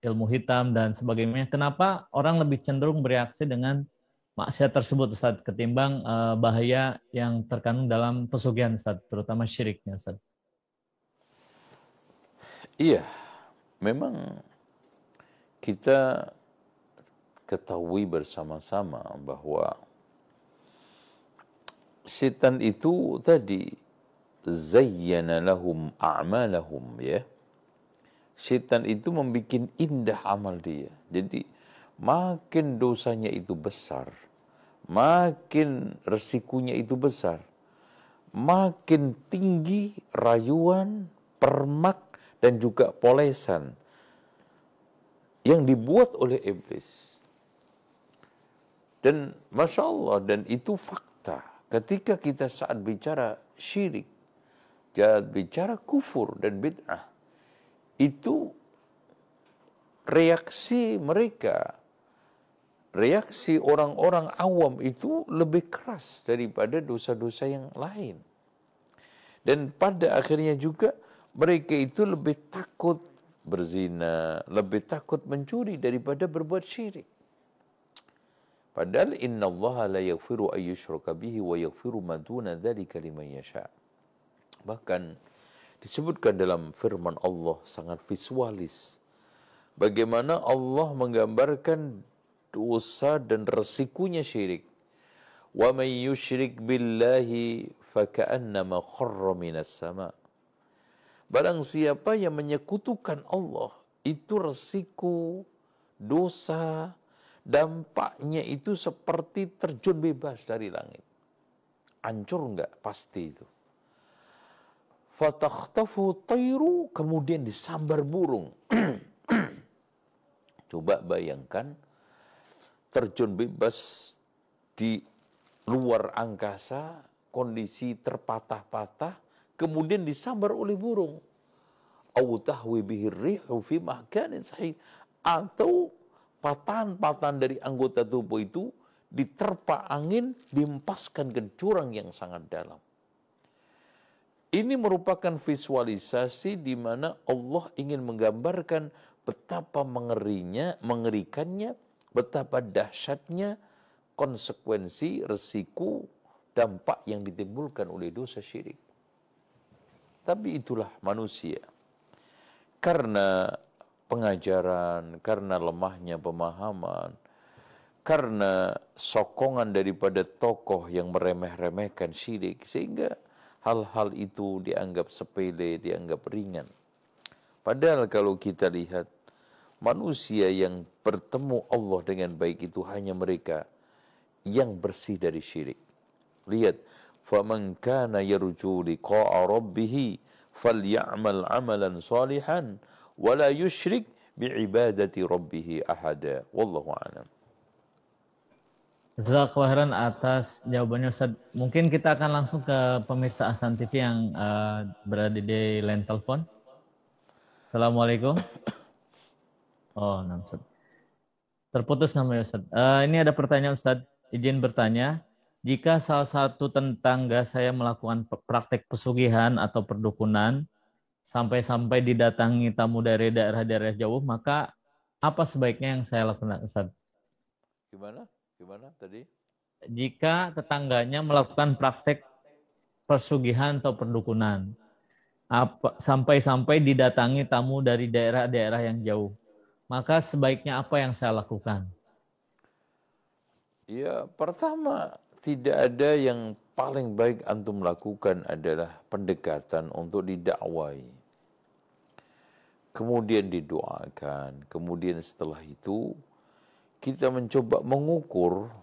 ilmu hitam dan sebagainya. Kenapa orang lebih cenderung bereaksi dengan maksiat tersebut Ustaz ketimbang uh, bahaya yang terkandung dalam pesugihan Ustaz, terutama syiriknya Ustaz? Iya, memang kita ketahui bersama-sama bahwa setan itu tadi zayyana lahum a'malahum ya. Setan itu membuat indah amal dia. Jadi makin dosanya itu besar, makin resikunya itu besar, makin tinggi rayuan, permak dan juga polesan yang dibuat oleh iblis. Dan masya Allah, dan itu fakta. Ketika kita saat bicara syirik, saat bicara kufur dan bid'ah, itu reaksi mereka, reaksi orang-orang awam itu lebih keras daripada dosa-dosa yang lain. Dan pada akhirnya juga mereka itu lebih takut berzina, lebih takut mencuri daripada berbuat syirik. Padahal inna Allah la yaghfiru ayyushraka bihi wa yaghfiru ma duna dzalika liman yasha. Bahkan disebutkan dalam firman Allah sangat visualis bagaimana Allah menggambarkan dosa dan resikunya syirik. Wa may yushrik billahi faka'annama kharra minas sama'. Barang siapa yang menyekutukan Allah, itu resiko dosa, dampaknya itu seperti terjun bebas dari langit. Ancur enggak? Pasti itu. Fatakhtafu tayru, kemudian disambar burung. Coba bayangkan, terjun bebas di luar angkasa, kondisi terpatah-patah, kemudian disambar oleh burung. Atau patahan-patahan dari anggota tubuh itu diterpa angin, dimpaskan ke curang yang sangat dalam. Ini merupakan visualisasi di mana Allah ingin menggambarkan betapa mengerinya, mengerikannya, betapa dahsyatnya konsekuensi, resiko, dampak yang ditimbulkan oleh dosa syirik. Tapi itulah manusia. Karena pengajaran, karena lemahnya pemahaman, karena sokongan daripada tokoh yang meremeh-remehkan syirik, sehingga hal-hal itu dianggap sepele, dianggap ringan. Padahal kalau kita lihat manusia yang bertemu Allah dengan baik itu hanya mereka yang bersih dari syirik. Lihat, فَمَنْ كَانَ يَرْجُو لِقَاءَ رَبِّهِ فَلْيَعْمَلْ عَمَلًا صَالِحًا وَلَا يُشْرِكْ بعبادة rabbih ahada. والله أعلم. Jazakallah khairan atas jawabannya Ustaz. Mungkin kita akan langsung ke pemirsa Asan TV yang uh, berada di line telepon. Assalamualaikum. Oh, Ustaz. Terputus nama Ustaz. Uh, ini ada pertanyaan Ustaz. Izin bertanya. Jika salah satu tetangga saya melakukan praktek pesugihan atau perdukunan, sampai-sampai didatangi tamu dari daerah-daerah jauh, maka apa sebaiknya yang saya lakukan, Ustaz? Gimana? Gimana tadi? Jika tetangganya melakukan praktek persugihan atau perdukunan, sampai-sampai didatangi tamu dari daerah-daerah yang jauh, maka sebaiknya apa yang saya lakukan? Ya, pertama tidak ada yang paling baik antum lakukan adalah pendekatan untuk didakwai. Kemudian didoakan, kemudian setelah itu kita mencoba mengukur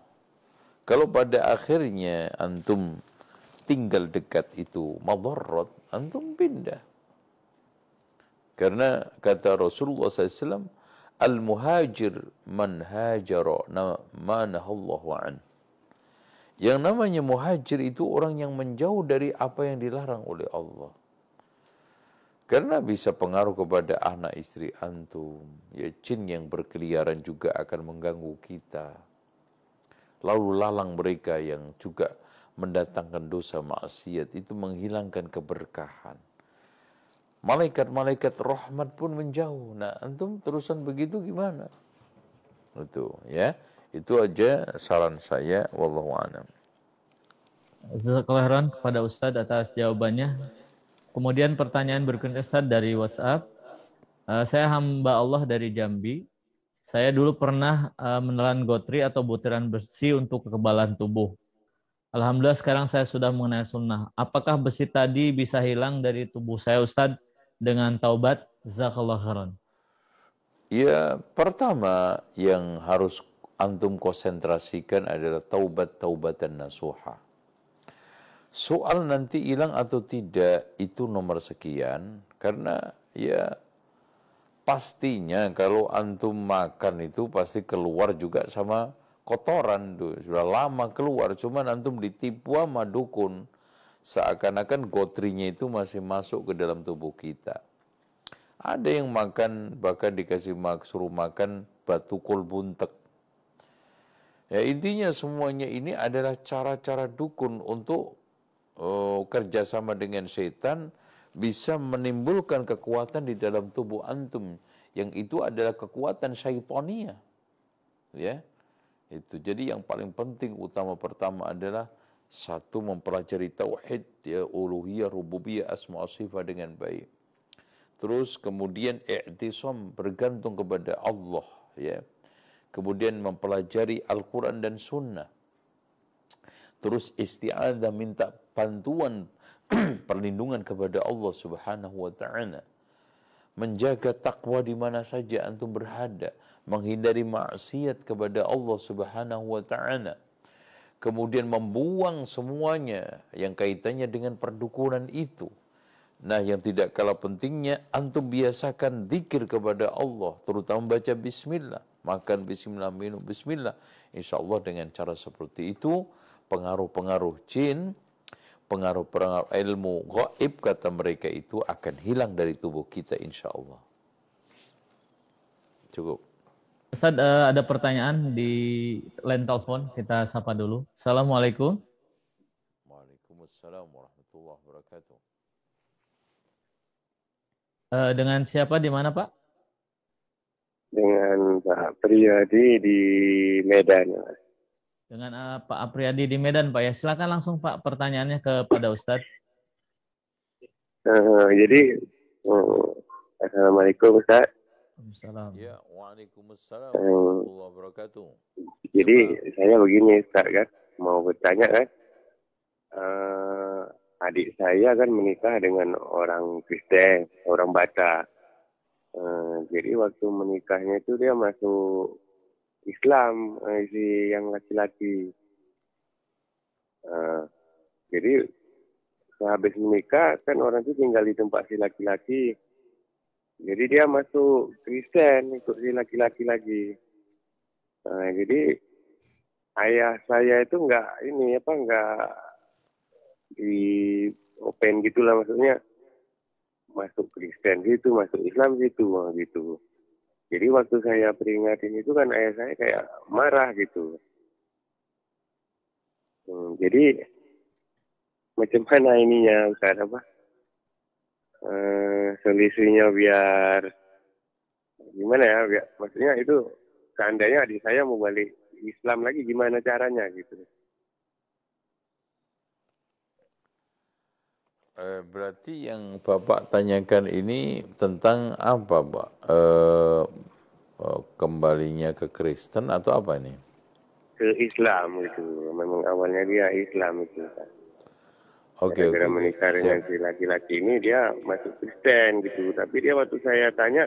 kalau pada akhirnya antum tinggal dekat itu madarat, antum pindah. Karena kata Rasulullah SAW, Al-muhajir man hajara man yang namanya muhajir itu orang yang menjauh dari apa yang dilarang oleh Allah. Karena bisa pengaruh kepada anak istri antum, ya jin yang berkeliaran juga akan mengganggu kita. Lalu lalang mereka yang juga mendatangkan dosa maksiat itu menghilangkan keberkahan. Malaikat-malaikat rahmat pun menjauh. Nah, antum terusan begitu gimana? Itu, ya. Itu aja saran saya wallahu alam. Zakalahran kepada Ustadz atas jawabannya. Kemudian pertanyaan berikutnya Ustadz dari WhatsApp. Uh, saya hamba Allah dari Jambi. Saya dulu pernah uh, menelan gotri atau butiran besi untuk kekebalan tubuh. Alhamdulillah sekarang saya sudah mengenai sunnah. Apakah besi tadi bisa hilang dari tubuh saya Ustadz dengan taubat? Zakalahran. Ya pertama yang harus antum konsentrasikan adalah taubat taubatan nasuha. Soal nanti hilang atau tidak itu nomor sekian karena ya pastinya kalau antum makan itu pasti keluar juga sama kotoran tuh sudah lama keluar cuman antum ditipu sama dukun seakan-akan gotrinya itu masih masuk ke dalam tubuh kita ada yang makan bahkan dikasih suruh makan batu kol buntek Ya intinya semuanya ini adalah cara-cara dukun untuk uh, kerjasama dengan setan bisa menimbulkan kekuatan di dalam tubuh antum yang itu adalah kekuatan syaitonia. Ya. Itu. Jadi yang paling penting utama pertama adalah satu mempelajari tauhid ya uluhiyah rububiyah asma sifat dengan baik terus kemudian i'tisam bergantung kepada Allah ya kemudian mempelajari Al-Quran dan Sunnah. Terus isti'adah minta bantuan perlindungan kepada Allah Subhanahu wa taala. Menjaga takwa di mana saja antum berada, menghindari maksiat kepada Allah Subhanahu wa taala. Kemudian membuang semuanya yang kaitannya dengan perdukunan itu. Nah, yang tidak kalah pentingnya antum biasakan zikir kepada Allah, terutama baca bismillah makan bismillah, minum bismillah. Insya Allah dengan cara seperti itu, pengaruh-pengaruh jin, pengaruh-pengaruh ilmu gaib kata mereka itu akan hilang dari tubuh kita insya Allah. Cukup. Ustaz, eh, ada pertanyaan di line telepon. Kita sapa dulu. Assalamualaikum. Waalaikumsalam warahmatullahi wabarakatuh. Eh, dengan siapa di mana Pak? dengan Pak Priyadi di Medan. Dengan uh, Pak Priyadi di Medan, Pak ya. Silakan langsung Pak pertanyaannya kepada Ustadz. Uh, jadi, uh, Assalamualaikum Ustadz. Waalaikumsalam. Ya, waalaikumsalam warahmatullahi wabarakatuh. Jadi Coba. saya begini Ustaz kan, mau bertanya kan. Uh, adik saya kan menikah dengan orang Kristen, orang Batak. Eh, jadi waktu menikahnya itu dia masuk Islam uh, si yang laki-laki. Uh, jadi sehabis menikah kan orang itu tinggal di tempat si laki-laki. Jadi dia masuk Kristen ikut si laki-laki lagi. Uh, jadi ayah saya itu nggak ini apa nggak di open gitulah maksudnya masuk Kristen gitu, masuk Islam gitu, gitu. Jadi waktu saya peringatin itu kan ayah saya kayak marah gitu. Hmm, jadi macam mana ininya Ustaz apa? Uh, eh, solusinya biar gimana ya? Biar, maksudnya itu seandainya adik saya mau balik Islam lagi gimana caranya gitu. Eh, berarti yang Bapak tanyakan ini tentang apa, Pak? E, kembalinya ke Kristen atau apa ini? Ke Islam itu. Memang awalnya dia Islam itu, Oke. Okay, okay. menikah dengan si laki-laki ini dia masuk Kristen gitu. Tapi dia waktu saya tanya,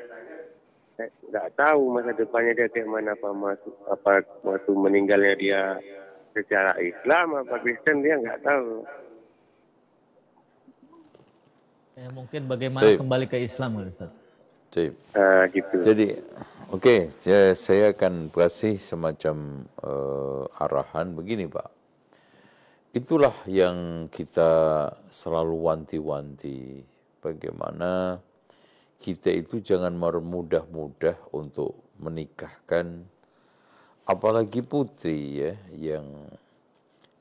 nggak tahu masa depannya dia ke mana apa masuk apa waktu meninggalnya dia secara Islam apa Kristen dia nggak tahu. Ya, mungkin bagaimana Taip. kembali ke Islam, Ustaz. Uh, gitu. Jadi, oke, okay, saya, saya akan kasih semacam uh, arahan begini, Pak. Itulah yang kita selalu wanti-wanti. Bagaimana kita itu jangan mermudah-mudah untuk menikahkan apalagi putri ya yang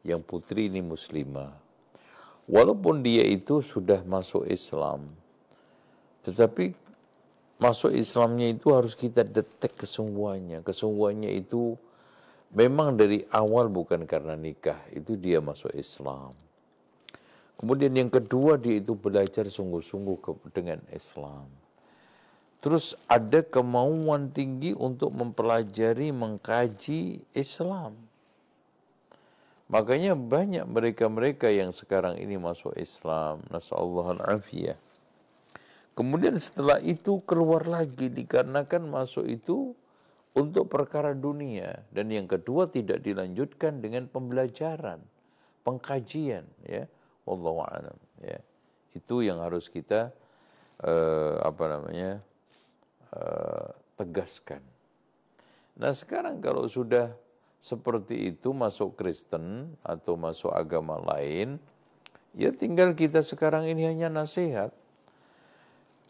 yang putri ini muslimah walaupun dia itu sudah masuk Islam, tetapi masuk Islamnya itu harus kita detek kesungguhannya. Kesungguhannya itu memang dari awal bukan karena nikah, itu dia masuk Islam. Kemudian yang kedua dia itu belajar sungguh-sungguh dengan Islam. Terus ada kemauan tinggi untuk mempelajari, mengkaji Islam. Makanya banyak mereka-mereka yang sekarang ini masuk Islam. Nasallahu afiyah. Kemudian setelah itu keluar lagi dikarenakan masuk itu untuk perkara dunia dan yang kedua tidak dilanjutkan dengan pembelajaran, pengkajian ya. Wallahu alam ya. Itu yang harus kita uh, apa namanya? Uh, tegaskan. Nah, sekarang kalau sudah seperti itu masuk Kristen atau masuk agama lain, ya tinggal kita sekarang ini hanya nasihat.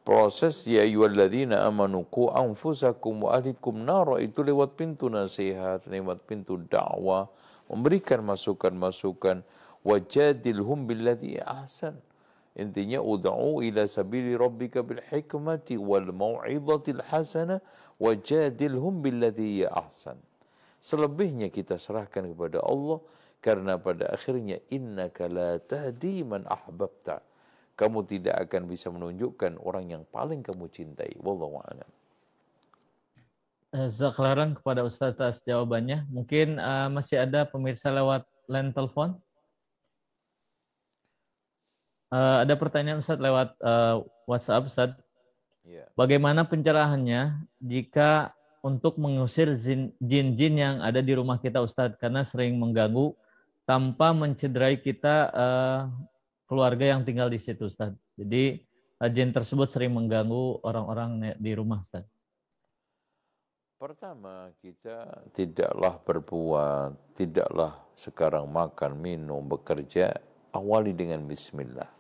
Proses ya yualladzina amanu anfusakum wa ahlikum nara itu lewat pintu nasihat, lewat pintu dakwah, memberikan masukan-masukan, wajadilhum billati ahsan. Intinya ud'u ila sabili rabbika bil hikmati wal mau'izatil hasanah wajadilhum billati ahsan. Selebihnya kita serahkan kepada Allah karena pada akhirnya innaka la tahdi man ahbabta. Kamu tidak akan bisa menunjukkan orang yang paling kamu cintai. Wallahu a'lam. Eh, Zakhlaran kepada Ustaz atas jawabannya. Mungkin uh, masih ada pemirsa lewat line telepon. Uh, ada pertanyaan Ustaz lewat uh, WhatsApp Ustaz. Yeah. Bagaimana pencerahannya jika untuk mengusir jin-jin yang ada di rumah kita Ustadz karena sering mengganggu tanpa mencederai kita uh, keluarga yang tinggal di situ Ustadz. Jadi uh, jin tersebut sering mengganggu orang-orang di rumah Ustadz. Pertama, kita tidaklah berbuat, tidaklah sekarang makan, minum, bekerja, awali dengan bismillah.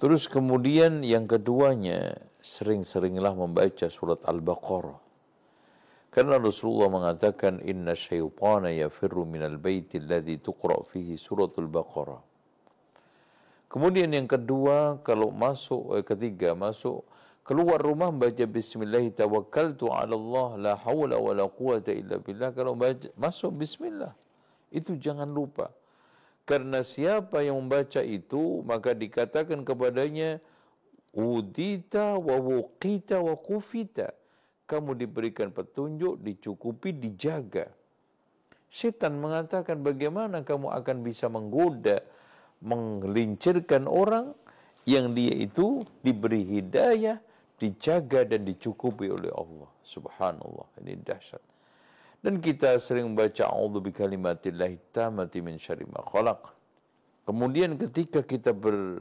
Terus kemudian yang keduanya, sering-seringlah membaca surat Al-Baqarah. Karena Rasulullah mengatakan inna syaitana yafirru minal baiti alladhi tuqra fihi suratul Baqarah. Kemudian yang kedua, kalau masuk eh, ketiga masuk keluar rumah baca bismillah tawakkaltu ala Allah la haula wala quwata illa billah kalau baca, masuk bismillah itu jangan lupa. Karena siapa yang membaca itu maka dikatakan kepadanya Udita wa wuqita wa kufita. Kamu diberikan petunjuk, dicukupi, dijaga. Setan mengatakan bagaimana kamu akan bisa menggoda, menggelincirkan orang yang dia itu diberi hidayah, dijaga dan dicukupi oleh Allah. Subhanallah, ini dahsyat. Dan kita sering baca A'udhu bi kalimatillahi tamati min syarima khalaq. Kemudian ketika kita ber,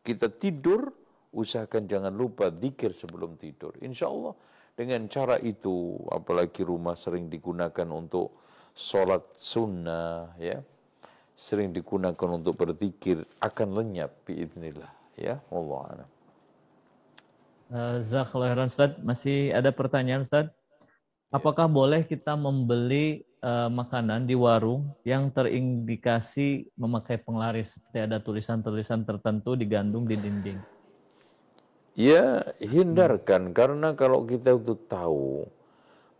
kita tidur, usahakan jangan lupa zikir sebelum tidur. Insya Allah dengan cara itu, apalagi rumah sering digunakan untuk sholat sunnah, ya, sering digunakan untuk berzikir akan lenyap biiznillah ya Allah alam. Eh, Zakhulairan Ustaz, masih ada pertanyaan Ustaz? Ya. Apakah ya. boleh kita membeli uh, makanan di warung yang terindikasi memakai penglaris seperti ada tulisan-tulisan tertentu digandung di dinding? Ya hindarkan karena kalau kita itu tahu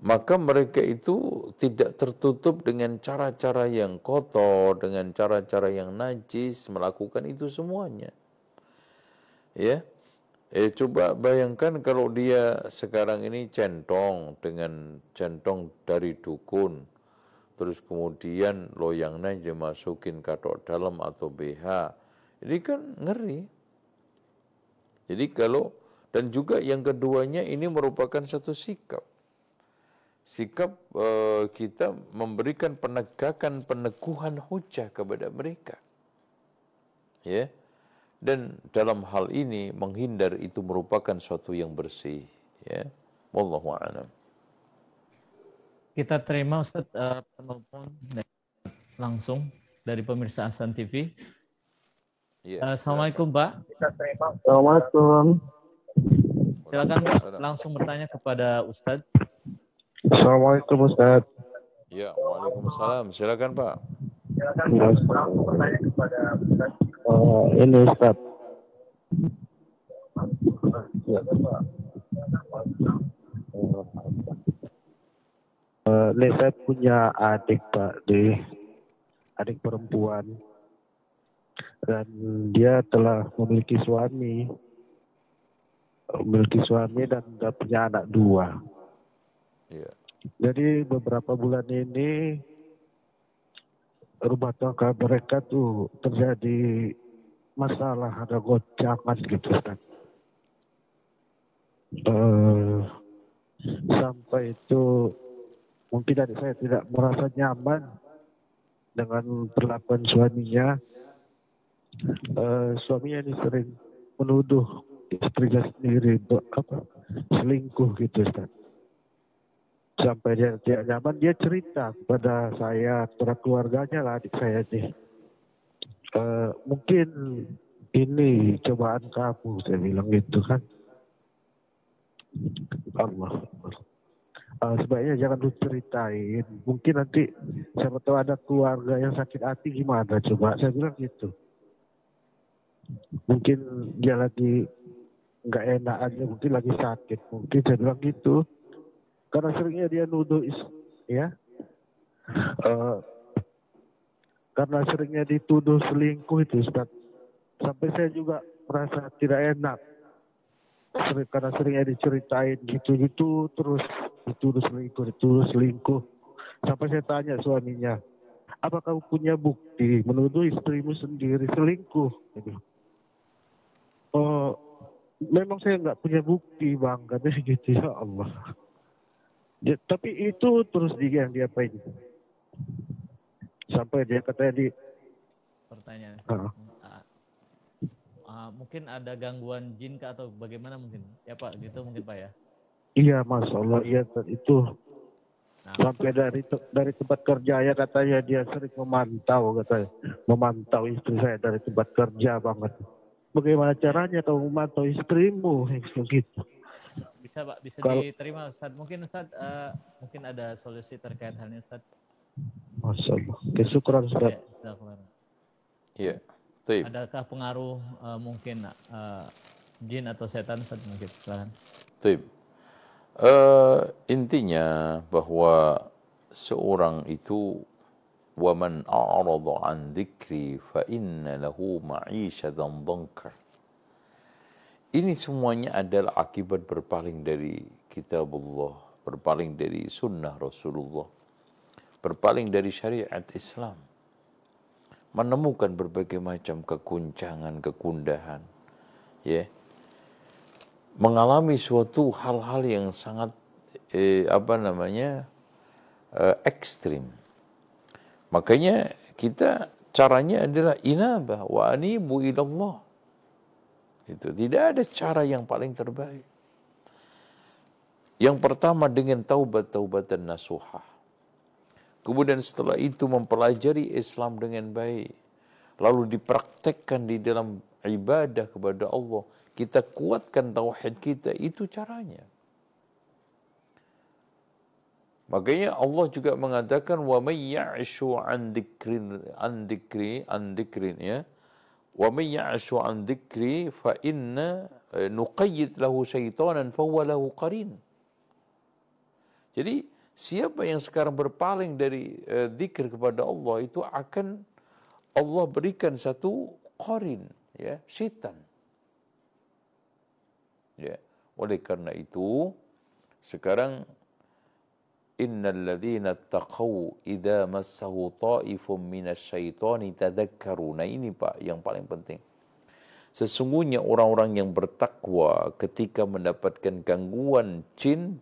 maka mereka itu tidak tertutup dengan cara-cara yang kotor, dengan cara-cara yang najis melakukan itu semuanya. Ya. Eh coba bayangkan kalau dia sekarang ini centong dengan centong dari dukun. Terus kemudian loyangnya dimasukin katok dalam atau BH. Ini kan ngeri. Jadi kalau dan juga yang keduanya ini merupakan satu sikap. Sikap e, kita memberikan penegakan peneguhan hujah kepada mereka. Ya. Dan dalam hal ini menghindar itu merupakan suatu yang bersih, ya. Wallahu a'lam. Kita terima Ustaz uh, eh, telepon langsung dari pemirsa Asan TV. Yeah. Iya, Assalamualaikum, Pak. Assalamualaikum. Silakan langsung bertanya kepada Ustadz. Assalamualaikum Ustadz. Ya, Waalaikumsalam. Silakan Pak. Silakan Pak. Langsung bertanya kepada Ustadz. Uh, ini Ustadz. Ya. Uh, saya punya adik Pak di adik perempuan dan dia telah memiliki suami memiliki suami dan sudah punya anak dua. Yeah. Jadi beberapa bulan ini rumah tangga mereka tuh terjadi masalah ada gocangan gitu kan. Uh, sampai itu mungkin dari saya tidak merasa nyaman dengan perlakuan suaminya uh, suaminya ini sering menuduh istrinya sendiri apa selingkuh gitu Ustaz. Sampai dia tidak nyaman, dia cerita kepada saya, kepada keluarganya lah adik saya ini. Uh, mungkin ini cobaan kamu, saya bilang gitu kan. Allah. Uh, sebaiknya jangan lu ceritain. Mungkin nanti siapa tahu ada keluarga yang sakit hati gimana coba. Saya bilang gitu mungkin dia lagi nggak enak aja mungkin lagi sakit mungkin dia bilang gitu karena seringnya dia nuduh ya uh, karena seringnya dituduh selingkuh itu Ustaz sampai saya juga merasa tidak enak sering, karena seringnya diceritain gitu-gitu terus dituduh selingkuh dituduh selingkuh sampai saya tanya suaminya apa kamu punya bukti menuduh istrimu sendiri selingkuh gitu memang saya nggak punya bukti bang katanya gitu ya Allah ya, tapi itu terus dia yang diapain sampai dia katanya di pertanyaan uh. Uh, mungkin ada gangguan jin kah atau bagaimana mungkin ya pak gitu mungkin pak ya iya mas Allah iya itu nah. sampai dari dari tempat kerja ya katanya dia sering memantau katanya memantau istri saya dari tempat kerja banget bagaimana caranya kamu memantau istrimu gitu. bisa pak bisa Kalo, diterima Ustaz mungkin Ustaz uh, mungkin ada solusi terkait hal ini Ustaz Masyaallah. Kesyukuran Ustaz. Iya. Ya. Adakah pengaruh uh, mungkin uh, jin atau setan Ustaz mungkin? Silakan. Tip. Uh, intinya bahwa seorang itu وَمَنْ أَعْرَضَ عَنْ ذِكْرِي فَإِنَّ لَهُ Ini semuanya adalah akibat berpaling dari kitab Allah, berpaling dari sunnah Rasulullah, berpaling dari syariat Islam. Menemukan berbagai macam kekuncangan, kekundahan. Ya. Mengalami suatu hal-hal yang sangat eh, apa namanya eh, ekstrim Makanya kita caranya adalah inabah wa anibu ilallah. Itu tidak ada cara yang paling terbaik. Yang pertama dengan taubat taubatan nasuha. Kemudian setelah itu mempelajari Islam dengan baik. Lalu dipraktekkan di dalam ibadah kepada Allah. Kita kuatkan tauhid kita, itu caranya. Makanya Allah juga mengatakan wa may ya'shu an dhikri an dhikri an dhikri ya. Wa may ya'shu an dhikri fa inna e, nuqayyid lahu syaitanan fa huwa lahu qarin. Jadi siapa yang sekarang berpaling dari uh, kepada Allah itu akan Allah berikan satu qarin ya, syaitan. Ya. Oleh karena itu sekarang Innal taqaw massahu Nah ini Pak yang paling penting. Sesungguhnya orang-orang yang bertakwa ketika mendapatkan gangguan jin,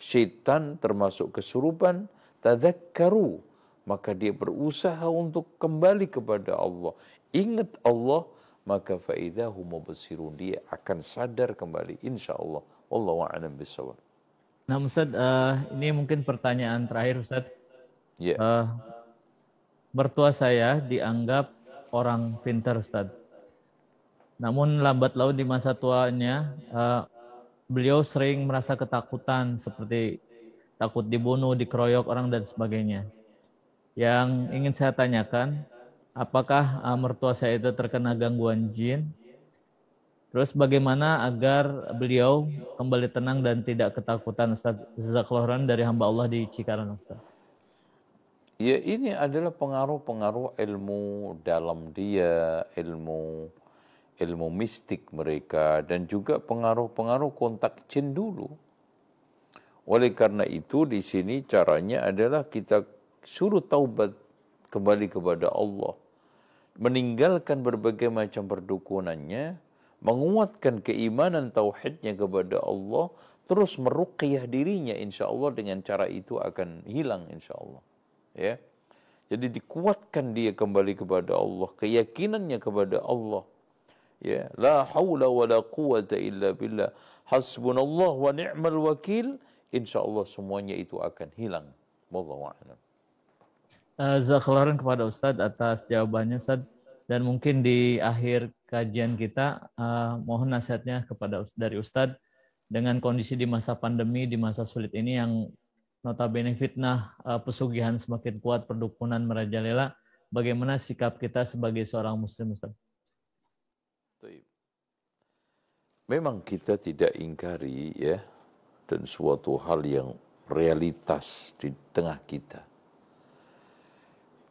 syaitan termasuk kesurupan, tadakkaru maka dia berusaha untuk kembali kepada Allah. Ingat Allah, maka faidahu mubasirun dia akan sadar kembali insyaallah. Allah a'lam bishawab. Nah Ustaz, uh, ini mungkin pertanyaan terakhir Ustaz. Yeah. Iya. Uh, mertua saya dianggap orang pintar Ustaz. Namun lambat laun di masa tuanya, uh, beliau sering merasa ketakutan seperti takut dibunuh, dikeroyok orang dan sebagainya. Yang ingin saya tanyakan, apakah uh, mertua saya itu terkena gangguan jin Terus bagaimana agar beliau kembali tenang dan tidak ketakutan Ustaz Zakloran dari hamba Allah di Cikarang Ustaz? Ya ini adalah pengaruh-pengaruh ilmu dalam dia, ilmu ilmu mistik mereka dan juga pengaruh-pengaruh kontak jin dulu. Oleh karena itu di sini caranya adalah kita suruh taubat kembali kepada Allah. Meninggalkan berbagai macam perdukunannya, menguatkan keimanan tauhidnya kepada Allah, terus meruqyah dirinya insya Allah dengan cara itu akan hilang insya Allah. Ya. Jadi dikuatkan dia kembali kepada Allah, keyakinannya kepada Allah. Ya, la haula wa la quwata illa billah. Hasbunallah wa ni'mal wakil. Insya Allah semuanya itu akan hilang. Wallahu a'lam. Uh, eh, Zakhlaran kepada Ustadz atas jawabannya Ustadz dan mungkin di akhir kajian kita uh, mohon nasihatnya kepada dari Ustadz dengan kondisi di masa pandemi di masa sulit ini yang notabene fitnah uh, pesugihan semakin kuat perdukunan merajalela bagaimana sikap kita sebagai seorang muslim Ustaz? Memang kita tidak ingkari ya dan suatu hal yang realitas di tengah kita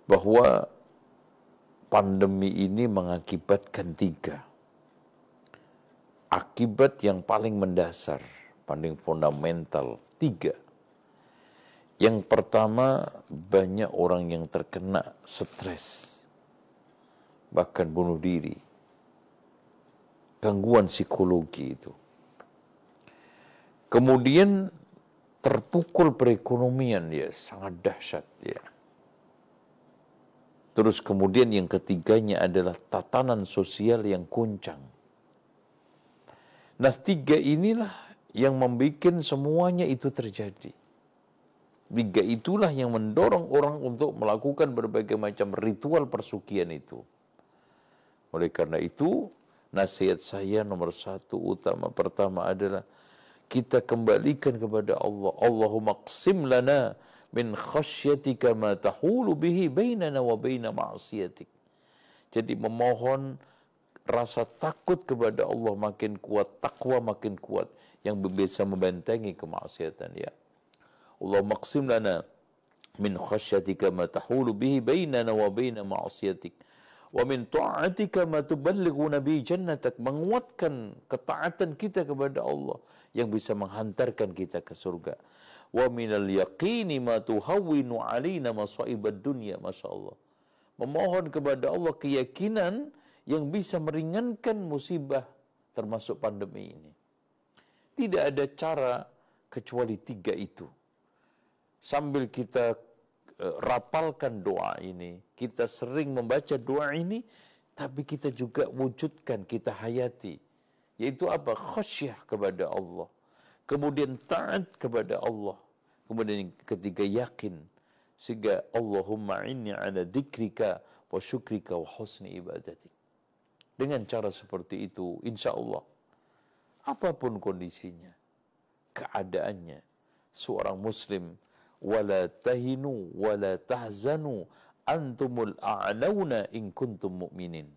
bahwa pandemi ini mengakibatkan tiga. Akibat yang paling mendasar, paling fundamental, tiga. Yang pertama, banyak orang yang terkena stres, bahkan bunuh diri. Gangguan psikologi itu. Kemudian terpukul perekonomian ya sangat dahsyat ya Terus kemudian yang ketiganya adalah tatanan sosial yang kuncang. Nah tiga inilah yang membuat semuanya itu terjadi. Tiga itulah yang mendorong orang untuk melakukan berbagai macam ritual persukian itu. Oleh karena itu, nasihat saya nomor satu utama pertama adalah kita kembalikan kepada Allah. Allahumma qsim lana min khasyatika ma tahulu bihi bainana wa baina ma'siyatik. Jadi memohon rasa takut kepada Allah makin kuat, takwa makin kuat yang bisa membentengi kemaksiatan ya. Allah maksim lana min khasyatika ma tahulu bihi bainana wa baina ma'siyatik. wa min ta'atika ma tuballighu nabi jannatak menguatkan ketaatan kita kepada Allah yang bisa menghantarkan kita ke surga wa minal yaqini ma tuhawwinu alaina masaibad dunya Masya memohon kepada Allah keyakinan yang bisa meringankan musibah termasuk pandemi ini tidak ada cara kecuali tiga itu sambil kita e, rapalkan doa ini kita sering membaca doa ini tapi kita juga wujudkan kita hayati yaitu apa khasyah kepada Allah kemudian taat kepada Allah, kemudian yang ketiga yakin sehingga Allahumma inni ala dikrika wa syukrika wa husni ibadatik. Dengan cara seperti itu, insya Allah, apapun kondisinya, keadaannya, seorang muslim, wala tahinu, wala tahzanu, antumul a'launa in kuntum mu'minin.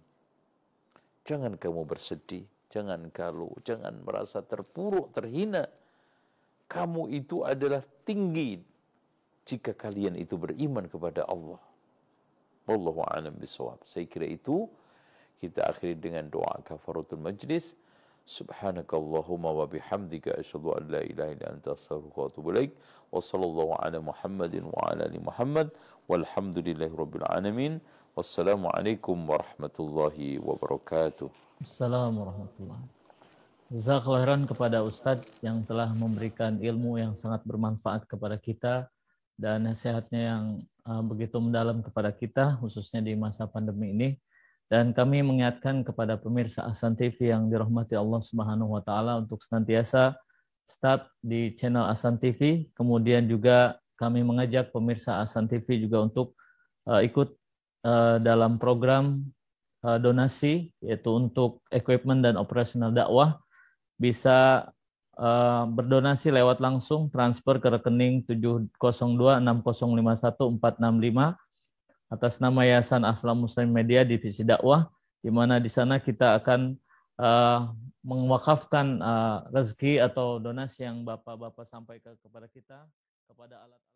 Jangan kamu bersedih, jangan galau, jangan merasa terpuruk, terhina, kamu itu adalah tinggi jika kalian itu beriman kepada Allah. Wallahu a'lam bisawab. Saya kira itu kita akhiri dengan doa kafaratul majlis. Subhanakallahumma wa bihamdika asyhadu an la ilaha illa anta astaghfiruka wa atubu ilaik. Wa sallallahu ala Muhammadin wa ala ali Muhammad walhamdulillahi rabbil alamin. Wassalamualaikum warahmatullahi wabarakatuh. Assalamualaikum warahmatullahi Zakhairan kepada Ustadz yang telah memberikan ilmu yang sangat bermanfaat kepada kita dan nasihatnya yang eh, begitu mendalam kepada kita, khususnya di masa pandemi ini. Dan kami mengingatkan kepada pemirsa Asan TV yang dirahmati Allah Subhanahu wa taala untuk senantiasa start di channel Asan TV. Kemudian juga kami mengajak pemirsa Asan TV juga untuk eh, ikut eh, dalam program donasi yaitu untuk equipment dan operasional dakwah bisa uh, berdonasi lewat langsung transfer ke rekening lima atas nama Yayasan Aslam Muslim Media Divisi Dakwah di mana di sana kita akan uh, mewakafkan uh, rezeki atau donasi yang Bapak-bapak sampaikan kepada kita kepada alat